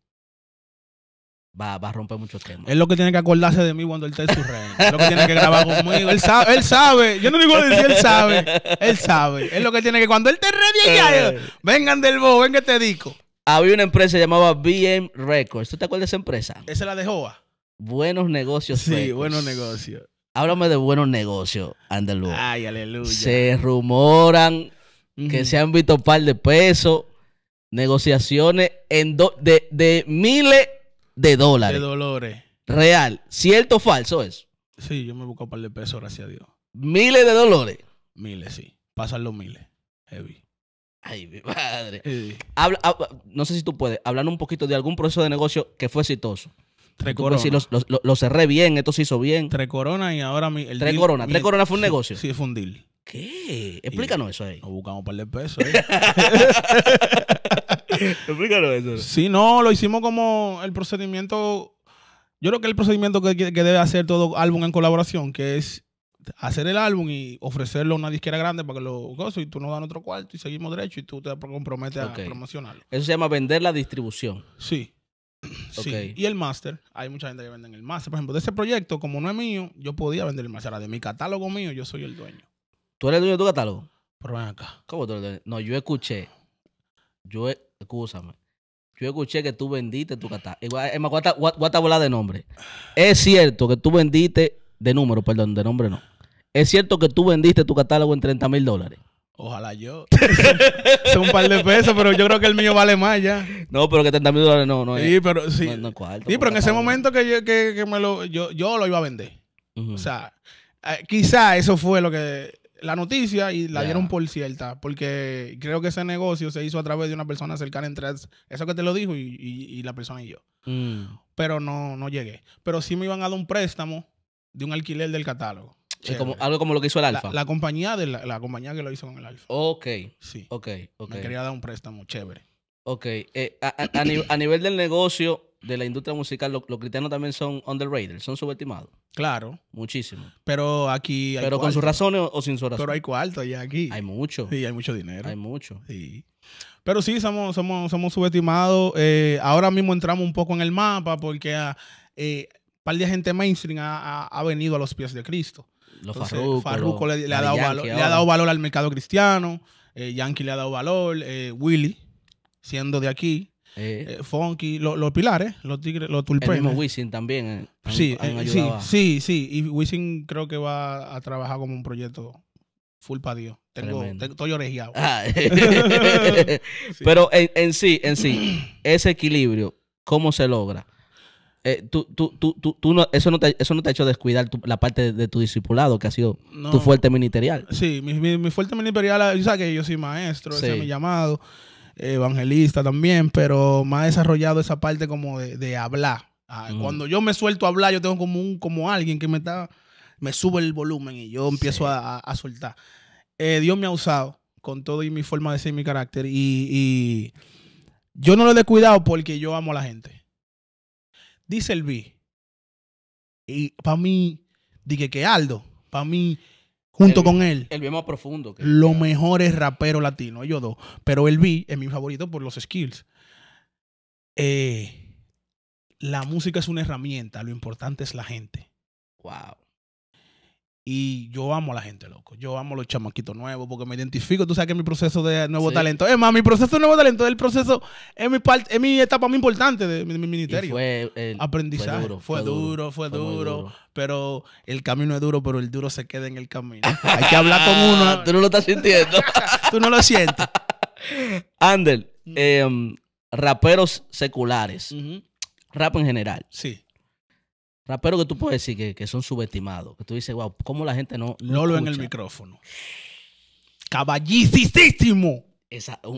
va, a romper muchos temas. Es lo que tiene que acordarse de mí cuando él esté en su Es lo que tiene que grabar conmigo. Él sabe, él sabe. Yo no digo decir, él sabe. Él sabe. Es lo que tiene que cuando él te ready eh. vengan del bo, que te este digo. Había una empresa llamada BM Records. ¿Tú te acuerdas de esa empresa? Esa es la de Joa buenos negocios. Sí, buenos negocios. Háblame de buenos negocios, Andaluz. Ay, aleluya. Se rumoran que se han visto un par de pesos, negociaciones en de, miles de dólares. De dólares. Real. ¿Cierto o falso es Sí, yo me busco un par de pesos, gracias a Dios. ¿Miles de dólares? Miles, sí. Pasan los miles. Heavy. Ay, mi padre. no sé si tú puedes hablar un poquito de algún proceso de negocio que fue exitoso. Tres coronas. los, cerré bien, esto se hizo bien. Tres coronas y ahora mi. tres coronas, tres coronas fue un negocio. Sí, fue un deal. ¿Qué? Explícanos eso ahí. Nos buscamos un par de pesos. ¿eh? Explícanos eso. Sí, no, lo hicimos como el procedimiento. Yo creo que el procedimiento que, debe hacer todo álbum en colaboración, que es hacer el álbum y ofrecerlo a una disquera grande para que lo y tú nos dan otro cuarto y seguimos derecho y tú te comprometes a promocionarlo. Eso se llama vender la distribución. Sí. Sí. Y el máster, hay mucha gente que vende el máster. Por ejemplo, de ese proyecto, como no es mío, yo podía vender el máster. de mi catálogo mío, yo soy el dueño. ¿Tú eres el dueño de tu catálogo? Pero ven acá. ¿Cómo No, yo escuché. Yo, e, escúchame. Yo escuché que tú vendiste tu catálogo. Igual, guata volar de nombre. Es cierto que tú vendiste, de número, perdón, de nombre no. Es cierto que tú vendiste tu catálogo en 30 mil dólares. Ojalá yo. Son un par de pesos, pero yo creo que el mío vale más ya. No, pero que 30 mil dólares no, no Sí, pero sí. sí, pero en ese momento que yo, que me lo, yo, yo, lo iba a vender. O sea, eh, quizá eso fue lo que. La noticia y la dieron por cierta, porque creo que ese negocio se hizo a través de una persona cercana entre eso que te lo dijo y, la persona y yo. Mm. Pero no, no llegué. Pero sí me iban a dar un préstamo de un alquiler del catálogo algo como lo que hizo el Alfa. La, compañía de la, compañía que lo hizo con el Alfa. Ok. Sí. Me quería dar un préstamo, chévere. Ok. Eh, a, nivel, del negocio, de la industria musical, los cristianos también son underrated, son subestimados. Claro. Muchísimo. Pero aquí Pero con sus razones o, sin sus razones. Pero hay cuarto ya aquí. Hay mucho. Sí, hay mucho dinero. Hay mucho. Sí. Pero sí, somos, somos, somos subestimados. Eh, ahora mismo entramos un poco en el mapa porque... Un ah, eh, par de gente mainstream ha, venido a los pies de Cristo. Los Farruko, le, ha dado valor, le, ha dado valor, al mercado cristiano, eh, Yankee le ha dado valor, eh, Willy, siendo de aquí, eh. eh Funky, los pilares, los tigres, los tulpenes. El mismo Wisin también. sí, sí, sí, y Wisin creo que va a trabajar como un proyecto full para Dios. Tengo, estoy orejado. Ah. Pero en sí, en sí, ese equilibrio, ¿cómo se logra? Eh, tú, tú, eso, no te, eso no te ha hecho descuidar la parte de, tu discipulado, que ha sido tu fuerte ministerial. Sí, mi, fuerte ministerial, yo que yo soy maestro, ese es mi llamado, eh, evangelista también, pero me ha desarrollado esa parte como de, hablar. Ah, cuando yo me suelto a hablar, yo tengo como, un, como alguien que me está, me sube el volumen y yo empiezo a, a, soltar. Eh, Dios me ha usado con todo y mi forma de ser, mi carácter, y, y yo no lo he descuidado porque yo amo a la gente dice el B. Y para mí, dije que Aldo, para mí, junto con él. El B más profundo. lo mejor es rapero latino, ellos dos. Pero el B es mi favorito por los skills. Eh, la música es una herramienta, lo importante es la gente. Wow. Y yo amo a la gente, loco. Yo amo a los chamaquitos nuevos porque me identifico. Tú sabes que mi proceso de nuevo talento. Es más, mi proceso de nuevo talento es el proceso, es mi, parte, es mi etapa más importante de, mi, ministerio. fue aprendizaje. Fue duro, fue, duro, fue, duro, Pero el camino es duro, pero el duro se queda en el camino. Hay que hablar con ah. uno. Tú no lo estás sintiendo. Tú no lo sientes. Ander, mm. em, raperos seculares. Rap en general. Sí raperos que tú puedes decir que, que, son subestimados, que tú dices, wow, ¿cómo la gente no. no Lolo en el micrófono. Caballicísimo.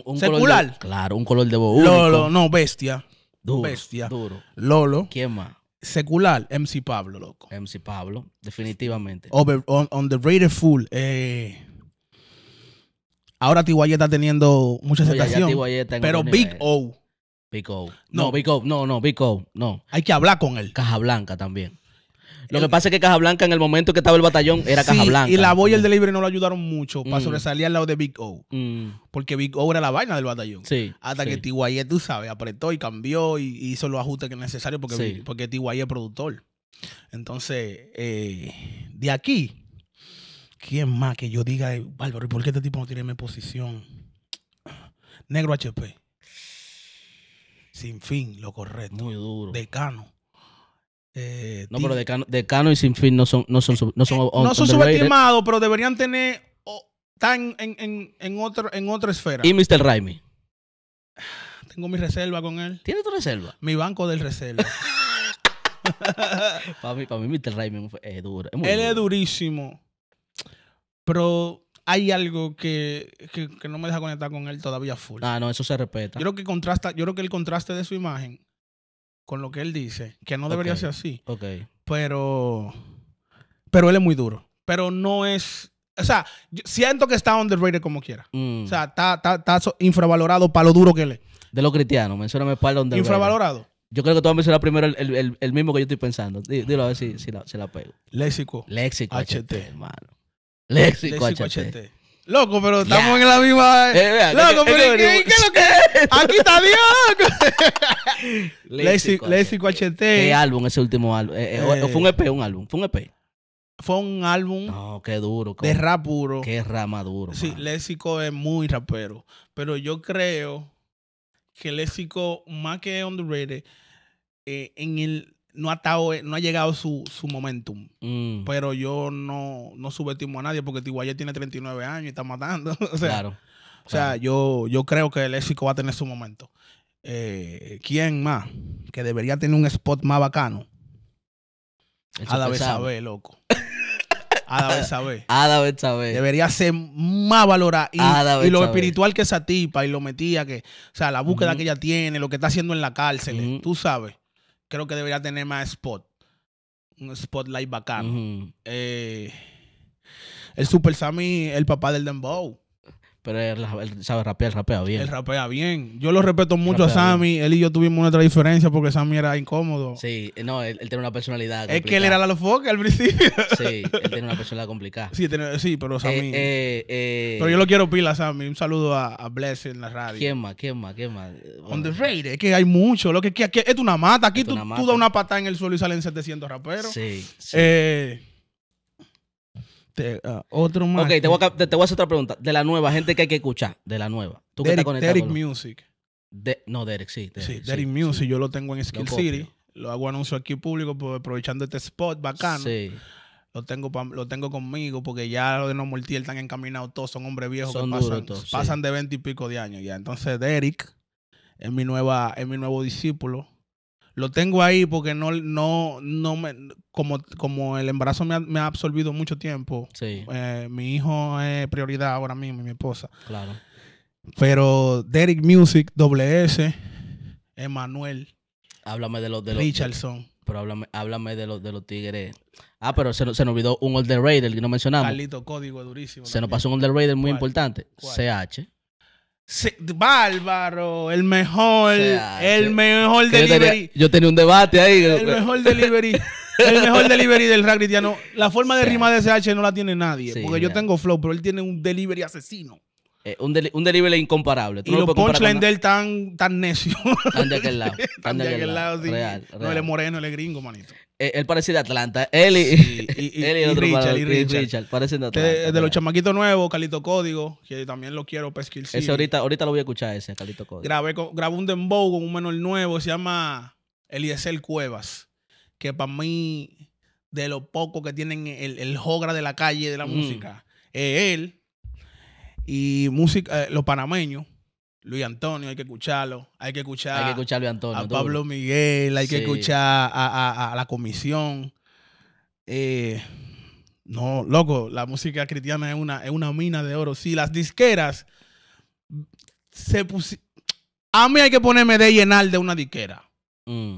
un, Secular. claro, un color de voz. Lolo, no, bestia. Duro. Bestia. Duro. Lolo. ¿Quién más? Secular, MC Pablo, loco. MC Pablo, definitivamente. on, the rated full. Eh. Ahora Tiguayet está teniendo mucha aceptación. pero Big O Big O. No, Big O, no, no, Big O, no. Hay que hablar con él. Caja Blanca también. Lo que pasa es que Caja Blanca en el momento que estaba el batallón era Caja Blanca. Y la y el Libre no lo ayudaron mucho para mm. sobresalir al lado de Big O. Mm. Porque Big O era la vaina del batallón. Sí, Hasta que T.Y.E. tú sabes, apretó y cambió y hizo los ajustes que necesarios porque, porque e es productor. Entonces, eh, de aquí, ¿quién más que yo diga, Bárbaro, ¿y por qué este tipo no tiene mi posición? Negro HP sin fin, lo correcto. Muy duro. Decano. Eh, no, pero Decano, Decano y sin fin no son, no son, no son, eh, subestimados, pero deberían tener. están en, otro, en otra esfera. Y Mr. Raimi. Tengo mi reserva con él. ¿Tiene tu reserva? Mi banco del reserva. para, mí, Mr. Raimi es duro. él es durísimo. Pero hay algo que, que, no me deja conectar con él todavía full. Ah, no, eso se respeta. Yo creo que contrasta, yo creo que el contraste de su imagen con lo que él dice, que no debería ser así. Ok. Pero, pero él es muy duro. Pero no es. O sea, siento que está underrated como quiera. Mm. O sea, está, infravalorado para lo duro que él es. De los cristianos, mencioname para underrated. Infravalorado. Yo creo que tú vas a primero el, mismo que yo estoy pensando. Dilo a ver si, si, la, pego. Léxico. Léxico. HT hermano. Léxico, HT. Loco, pero estamos en la misma. Eh. Eh, loco, pero ¿qué, Aquí está Dios. Léxico, HT. ¿Qué álbum ese último álbum? Eh, ¿Fue un EP un álbum? ¿Fue un EP? Fue un álbum. No, qué duro. de rap puro. Qué rama duro. Sí, Léxico es muy rapero. Pero yo creo que Léxico, más que on the underrated, en el no ha, no ha llegado su, su momentum. Mm. Pero yo no, no subestimo a nadie porque Tiguayé tiene 39 años y está matando. o sea, O sea, yo, yo creo que el éxito va a tener su momento. Eh, ¿Quién más? Que debería tener un spot más bacano. Ada saber, loco. Ada la Ada saber. Debería ser más valorada. Y, lo espiritual que esa tipa y lo metía, que, o sea, la búsqueda que ella tiene, lo que está haciendo en la cárcel, tú sabes creo que debería tener más spot. Un spotlight bacano. Eh, el Super Sammy, el papá del Dembow. Pero él, sabe rapear, rapea bien. Él rapea bien. Yo lo respeto mucho a Sammy. Él y yo tuvimos una diferencia porque Sammy era incómodo. Sí, no, él, tiene una personalidad. Complicada. Es que él era la lofoca al principio. Sí, él tiene una personalidad complicada. Sí, sí pero Sammy. Eh, eh, eh, pero yo lo quiero pila, Sammy. Un saludo a, a Bless en la radio. Quema, quema, quema. On the raid. Es que hay mucho. Lo que, es una mata. Aquí tú, das una patada en el suelo y salen 700 raperos. Sí. sí. Eh, Ah, otro más. Ok, te, voy a, hacer otra pregunta. De la nueva, gente que hay que escuchar, de la nueva. Tú que estás Derek Music. no, Derek, sí. Derek, Music, yo lo tengo en Skill City. Lo hago anuncio aquí público, pues, aprovechando este spot bacano. Lo tengo, lo tengo conmigo porque ya los de No Multiel están encaminados todos, son hombres viejos que pasan, de veinte y pico de años ya. Entonces, Derek es mi, nueva, es mi nuevo discípulo lo tengo ahí porque no, no, no me, como, como el embarazo me ha, absorbido mucho tiempo. Sí. Eh, mi hijo es prioridad ahora mismo y mi esposa. Claro. Pero Derek Music, WS, Emanuel. Háblame de los de Richardson. pero háblame, de los de los tigres. Ah, pero se, se nos olvidó un Older Raider que no mencionamos. Carlito Código durísimo. Se nos pasó un Older Raider muy importante. CH bárbaro, el mejor, el mejor delivery. Yo tenía, un debate ahí. El mejor delivery. el mejor delivery del rap cristiano. La forma de rima de SH no la tiene nadie. porque yo tengo flow, pero él tiene un delivery asesino. Eh, un, delivery incomparable. y los lo punchlines de él tan, tan necio. Tan de aquel lado. Tan de aquel, lado. No, él es moreno, él es gringo, manito. Eh, él parece de Atlanta. Él y, otro Richard, Richard. de Atlanta. De, los chamaquitos nuevos, Calito Código, que también lo quiero pesquilcir. Ese ahorita, ahorita lo voy a escuchar ese, Calito Código. Grabé, un dembow con un menor nuevo, se llama Eliezer Cuevas, que para mí, de lo poco que tienen el, el jogra de la calle de la mm. música, es él y música, eh, los panameños. Luis Antonio, hay que escucharlo. Hay que escuchar, a, Pablo Miguel, hay que escuchar a, la comisión. Eh, no, loco, la música cristiana es una, una mina de oro. Sí, las disqueras se A mí hay que ponerme de llenar de una disquera. Mm.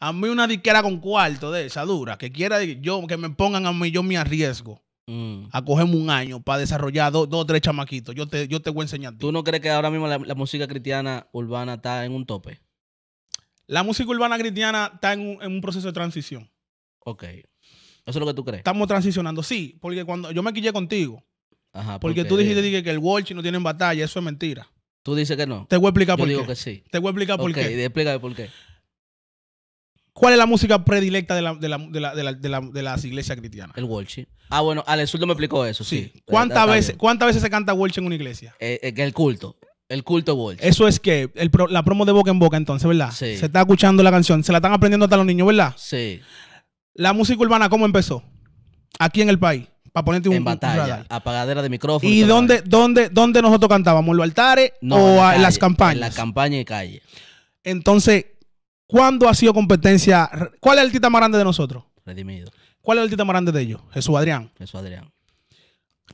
A mí una disquera con cuarto de esa dura, que quiera yo, que me pongan a mí, yo me arriesgo. Mm. Acogemos un año para desarrollar dos o tres chamaquitos. Yo te, yo te voy a enseñar. ¿Tú no crees que ahora mismo la, música cristiana urbana está en un tope? La música urbana cristiana está en un, proceso de transición. Ok. Eso es lo que tú crees. Estamos transicionando, sí, porque cuando yo me quillé contigo. porque, tú dijiste, que el Walsh no tiene batalla, eso es mentira. Tú dices que no. Te voy a explicar yo por digo qué. que sí. Te voy a explicar por qué. Explícame por qué. ¿Cuál es la música predilecta de, las iglesias cristianas? El worship. Ah, bueno, eso me explicó eso. Sí. ¿Cuántas, veces, ¿Cuántas veces se canta worship en una iglesia? Eh, eh, el culto. El culto worship. Eso es que la promo de boca en boca, entonces, ¿verdad? Sí. Se está escuchando la canción, se la están aprendiendo hasta los niños, ¿verdad? Sí. La música urbana, ¿cómo empezó? Aquí en el país. Para ponerte un. En batalla, apagadera de micrófono. ¿Y dónde, dónde, dónde nosotros cantábamos? ¿Los altares o en las campañas? En la campaña y calle. Entonces, ¿Cuándo ha sido competencia? ¿Cuál es el titán más grande de nosotros? Redimido. ¿Cuál es el titán más grande de ellos? Jesús Adrián. Jesús Adrián.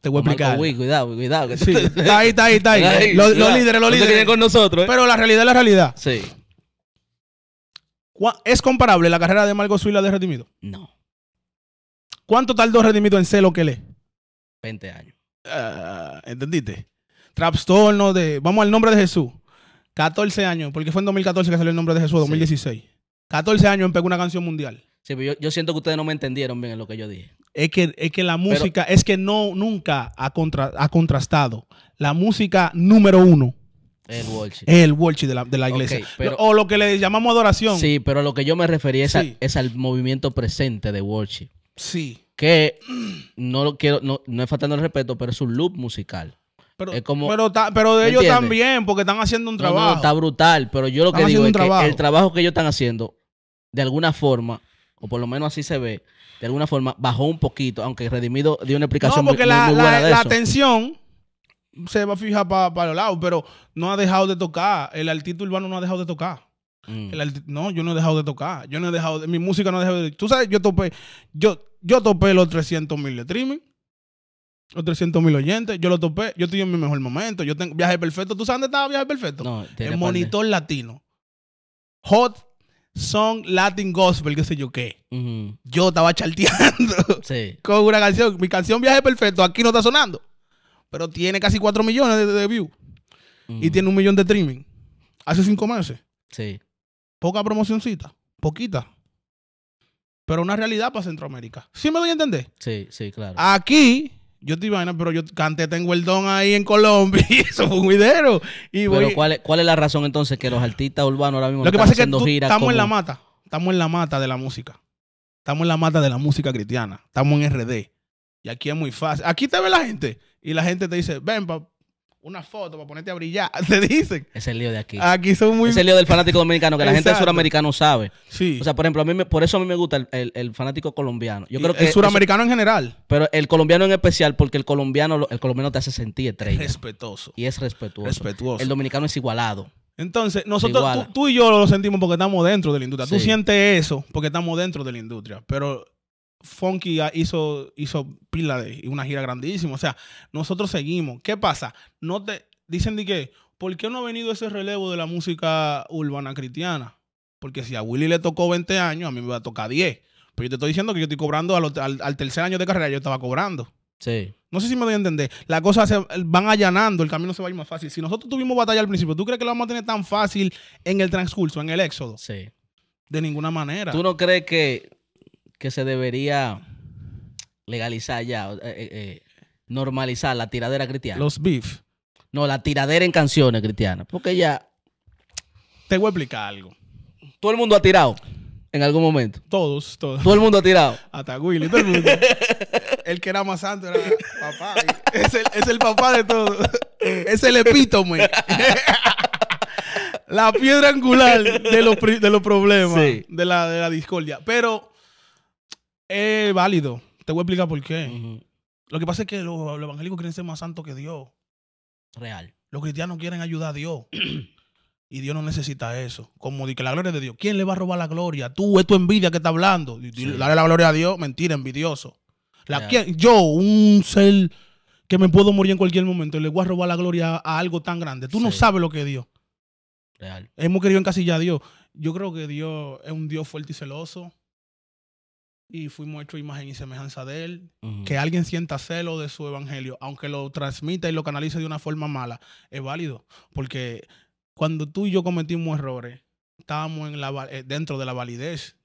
Te voy a explicar. Uy, cuidado, cuidado. Que Está ahí, está ahí, está ahí. los, líderes, los líderes. con nosotros. ¿eh? Pero la realidad es la realidad. Sí. ¿Es comparable la carrera de Marco Suila de Redimido? No. ¿Cuánto tardó Redimido en ser lo que lee? 20 años. Ah, ¿Entendiste? Trastorno de. Vamos al nombre de Jesús. 14 años, porque fue en 2014 que salió el nombre de Jesús, 2016. 14 años empezó una canción mundial. Sí, pero yo, siento que ustedes no me entendieron bien en lo que yo dije. Es que, que la música, es que no, nunca ha, contrastado. La música número uno. El Wolchi. El Walsh de la, iglesia. o lo que le llamamos adoración. Sí, pero a lo que yo me refería es, al movimiento presente de Worship. Sí. Que no quiero, no, no es faltando el respeto, pero es un loop musical. Pero, pero, pero de ellos también, porque están haciendo un trabajo. está brutal, pero yo lo que digo es que el trabajo que ellos están haciendo, de alguna forma, o por lo menos así se ve, de alguna forma bajó un poquito, aunque Redimido dio una explicación no, porque muy, la, la, atención se va a fijar para el los lados, pero no ha dejado de tocar. El artista urbano no ha dejado de tocar. Mm. no, yo no he dejado de tocar. Yo no he dejado de, Mi música no ha dejado de... Tú sabes, yo topé... Yo, yo topé los 300 mil de streaming o 300 mil oyentes. Yo lo topé. Yo estoy en mi mejor momento. Yo tengo viaje perfecto. ¿Tú sabes dónde estaba viaje perfecto? el monitor latino. Hot Song Latin Gospel, qué sé yo qué. Yo estaba charteando sí. con una canción. Mi canción Viaje Perfecto aquí no está sonando. Pero tiene casi 4 millones de, views. Y tiene un millón de streaming. Hace 5 meses. Sí. Poca promocioncita. Poquita. Pero una realidad para Centroamérica. ¿Sí me doy a entender? Sí, sí, claro. Aquí yo te imagino, pero yo canté Tengo el Don ahí en Colombia y eso fue un video. Y Pero ¿cuál es, ¿cuál es la razón entonces que los artistas urbanos ahora mismo Lo que pasa es que estamos en la mata, estamos en la mata de la música. Estamos en la mata de la música cristiana, estamos en RD. Y aquí es muy fácil. Aquí te ve la gente y la gente te dice, ven, papá una foto para ponerte a brillar. Te dicen. Es el lío de aquí. Aquí son muy. Es el lío del fanático dominicano, que la gente del suramericano sabe. Sí. O sea, por ejemplo, a mí me, por eso a mí me gusta el, fanático colombiano. Yo creo el suramericano en general. Pero el colombiano en especial, porque el colombiano, el colombiano te hace sentir estrella. respetuoso. Y es respetuoso. Respetuoso. El dominicano es igualado. Entonces, nosotros, tú, y yo lo sentimos porque estamos dentro de la industria. Tú sientes eso porque estamos dentro de la industria. Pero Funky hizo, hizo pila de una gira grandísima. O sea, nosotros seguimos. ¿Qué pasa? No te dicen de qué, ¿por qué no ha venido ese relevo de la música urbana cristiana? Porque si a Willy le tocó 20 años, a mí me va a tocar 10. Pero yo te estoy diciendo que yo estoy cobrando al, tercer año de carrera, yo estaba cobrando. Sí. No sé si me doy a entender. Las cosas se van allanando, el camino se va a ir más fácil. Si nosotros tuvimos batalla al principio, ¿tú crees que lo vamos a tener tan fácil en el transcurso, en el éxodo? Sí. De ninguna manera. ¿Tú no crees que que se debería legalizar ya, eh, eh, eh, normalizar la tiradera cristiana. Los beef. No, la tiradera en canciones cristianas. Porque ya. Te voy a explicar algo. Todo el mundo ha tirado en algún momento. Todos, todos. Todo el mundo ha tirado. Hasta Willy, todo el mundo. el que era más santo era papá. Es el, papá de todos. Es el epítome. la piedra angular de los, problemas, de, la, de la discordia. Pero es válido. Te voy a explicar por qué. Lo que pasa es que los, evangélicos quieren ser más santos que Dios. Real. Los cristianos quieren ayudar a Dios. y Dios no necesita eso. Como dice la gloria de Dios. ¿Quién le va a robar la gloria? Tú, es tu envidia que está hablando. Dale la gloria a Dios. Mentira, envidioso. La, Yo, un ser que me puedo morir en cualquier momento, le voy a robar la gloria a algo tan grande. Tú no sabes lo que es Dios. Real. Hemos querido encasillar a Dios. Yo creo que Dios es un Dios fuerte y celoso y fuimos hecho imagen y semejanza de Él. Que alguien sienta celo de su evangelio, aunque lo transmita y lo canalice de una forma mala, es válido. Porque cuando tú y yo cometimos errores, estábamos eh, dentro de la validez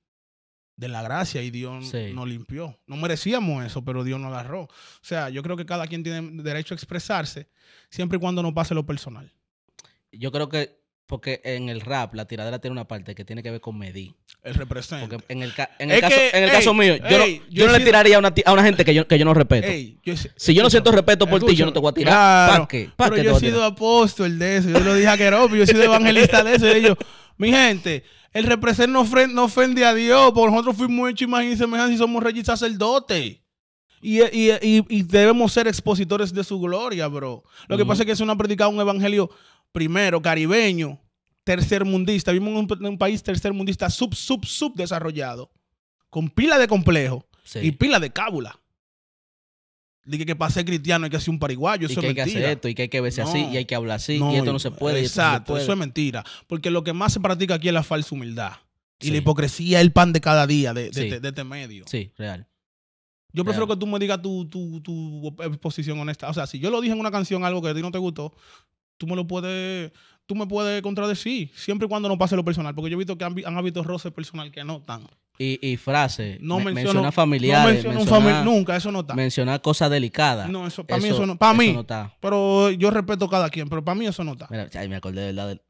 de la gracia y Dios nos limpió. No merecíamos eso, pero Dios nos agarró. O sea, yo creo que cada quien tiene derecho a expresarse siempre y cuando no pase lo personal. Yo creo que porque en el rap, la tiradera tiene una parte que tiene que ver con medir. El representa. Porque en el, caso, en el caso mío, yo, no, yo, le tiraría a una, a una gente que yo, que yo no respeto. si yo no siento respeto por ti, yo no te voy a tirar. Claro, ¿Para qué? pero yo he sido apóstol de eso. Yo lo dije a Keropi. yo he sido evangelista de eso. Y yo, mi gente, el representa no, ofende, a Dios. Porque nosotros fuimos hechos imagen y y somos reyes sacerdotes. Y, y, y, y, debemos ser expositores de su gloria, bro. Lo que pasa es que si uno ha predicado un evangelio primero, caribeño, tercermundista. Vivimos en un país tercermundista sub, sub, sub desarrollado, con pila de complejo y pila de cábula. Dije que para ser cristiano hay que ser un pariguayo, y que Hay que hacer esto, y que hay que verse así, y hay que hablar así, y esto no se puede. Exacto, eso es mentira. Porque lo que más se practica aquí es la falsa humildad. Y la hipocresía es el pan de cada día este, de, este medio. Sí, real. Yo prefiero que tú me digas tu, tu, tu, exposición honesta. O sea, si yo lo dije en una canción algo que a ti no te gustó, tú me lo puedes, tú me puedes contradecir, siempre y cuando no pase lo personal, porque yo he visto que han, habido roces personal que no están. Y, y frases, no menciona familiares, nunca, eso no está. Menciona cosas delicadas. No, eso, para mí eso no, para mí, está. pero yo respeto a cada quien, pero para mí eso no está. Mira, ay, me acordé de verdad,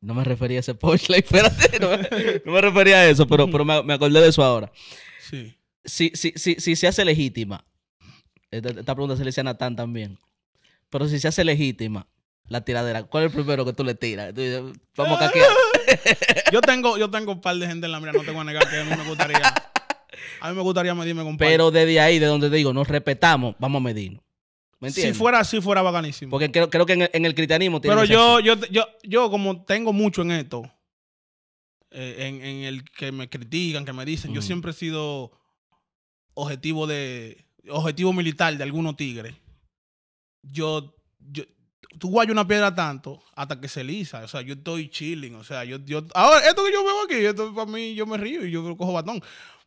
no me refería a ese post. no me, refería a eso, pero, me, acordé de eso ahora. Sí. Si, se hace legítima, esta, pregunta se le decía a Natán también, pero si se hace legítima, la tiradera. ¿Cuál es el primero que tú le tiras? vamos a caquear. yo, tengo, yo tengo un par de gente en la mira, no te voy a negar que a mí me gustaría. A mí me gustaría medirme con Pero desde ahí, de donde te digo, nos respetamos, vamos a medirnos. Si fuera así, fuera bacanísimo. Porque creo, creo que en, el, cristianismo tiene Pero yo, yo, yo, yo, como tengo mucho en esto, eh, en, en, el que me critican, que me dicen, yo mm. siempre he sido objetivo de objetivo militar de algunos tigres. Yo, yo, tú guayas una piedra tanto hasta que se lisa. O sea, yo estoy chilling. O sea, yo, ahora, esto que yo veo aquí, esto para mí, yo me río y yo cojo batón.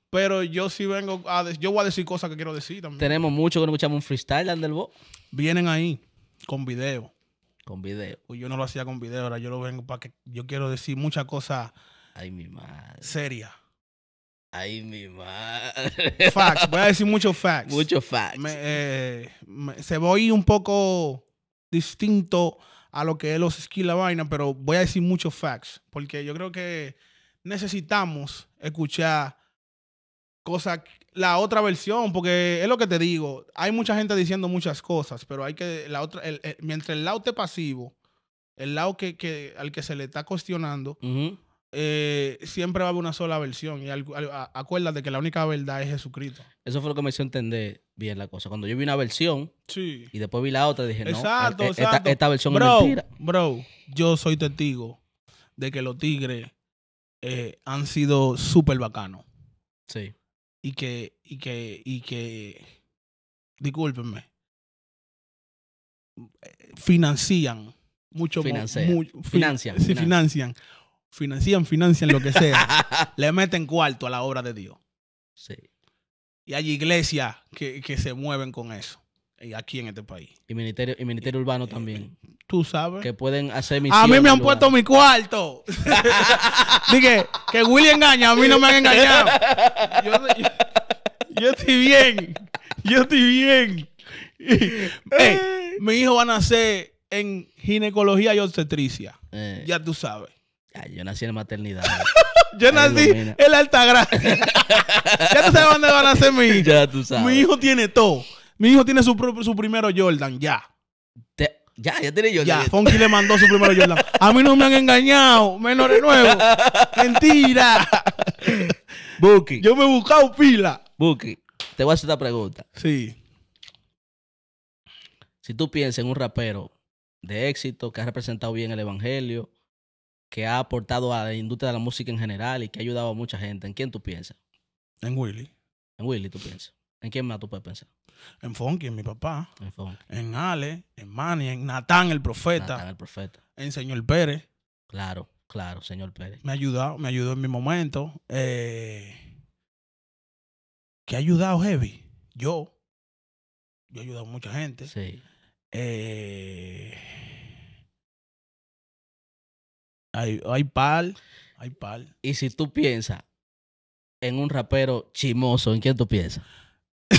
Pero yo sí vengo a yo voy a decir cosas que quiero decir también. Tenemos mucho que no escuchamos un freestyle, Anderbo. Vienen ahí con video. Con video. yo no lo hacía con video, ahora yo lo vengo para que yo quiero decir muchas cosas. Ay, mi madre. seria Ay, mi madre. Facts, voy a decir muchos facts. Muchos facts. Eh, se voy un poco distinto a lo que es los skills, la vaina, pero voy a decir muchos facts, porque yo creo que necesitamos escuchar cosas, la otra versión, porque es lo que te digo, hay mucha gente diciendo muchas cosas, pero hay que, la otra, mientras el lado te pasivo, el lado que, al que se le está cuestionando, eh, siempre va a haber una sola versión. Y acuérdate que la única verdad es Jesucristo. Eso fue lo que me hizo entender bien la cosa. Cuando yo vi una versión y después vi la otra, dije, no, e, e, Esta, versión bro, es mentira. Bro, yo soy testigo de que los tigres eh, han sido súper bacanos. Sí. Y que, y que, y que, discúlpenme, eh, financian mucho. Financian. financian. Sí, financian financian, financian lo que sea, le meten cuarto a la obra de Dios. Sí. Y hay iglesias que, se mueven con eso Y eh, aquí en este país. Y ministerio, y ministerio urbano eh, también. Tú sabes. Que pueden hacer mis. A mí me han puesto mi cuarto. Dije, que Willy engaña, a mí no me han engañado. Yo, estoy bien. Yo estoy bien. mi hijo va a nacer en ginecología y obstetricia. Eh. Ya tú sabes yo nací en maternidad. yo nací en la Altagracia. ya tú sabes dónde van a nacer mi hijo. Ya tú sabes. Mi hijo tiene todo. Mi hijo tiene su, su primero Jordan, ya. ya, ya tiene Jordan. Ya, Fonky le mandó su primero Jordan. A mí no me han engañado, menos de nuevo. Mentira. Buki. Yo me he buscado pila. Buki, te voy a hacer esta pregunta. Sí. Si tú piensas en un rapero de éxito que ha representado bien el evangelio, que ha aportado a la industria de la música en general y que ha ayudado a mucha gente. ¿En quién tú piensas? En Willy. En Willy tú piensas. ¿En quién más tú puedes pensar? En Fonky, en mi papá. En Fonky. En Ale, en Manny, en Natán el Profeta. Natán el Profeta. En Señor Pérez. Claro, claro, Señor Pérez. Me ha ayudado, me ayudó en mi momento. Eh, ha ayudado Heavy. Yo. Yo he ayudado a mucha gente. Sí. Eh, hay, pal, hay pal. Y si tú piensas en un rapero chimoso, ¿en quién tú piensas?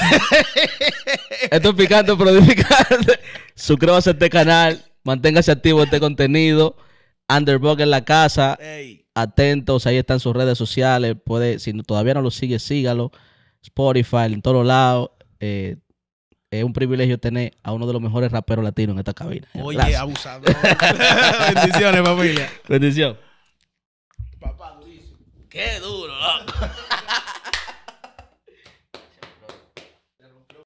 Esto es picante, pero picante. Suscríbase a este canal, manténgase activo este contenido. Underbug en la casa. Atentos, ahí están sus redes sociales. Puede, si todavía no lo sigue, sígalo. Spotify, en todos lados. Eh, es un privilegio tener a uno de los mejores raperos latinos en esta cabina. Oye, abusador. Bendiciones, familia. Bendición. Papá durísimo. Qué duro,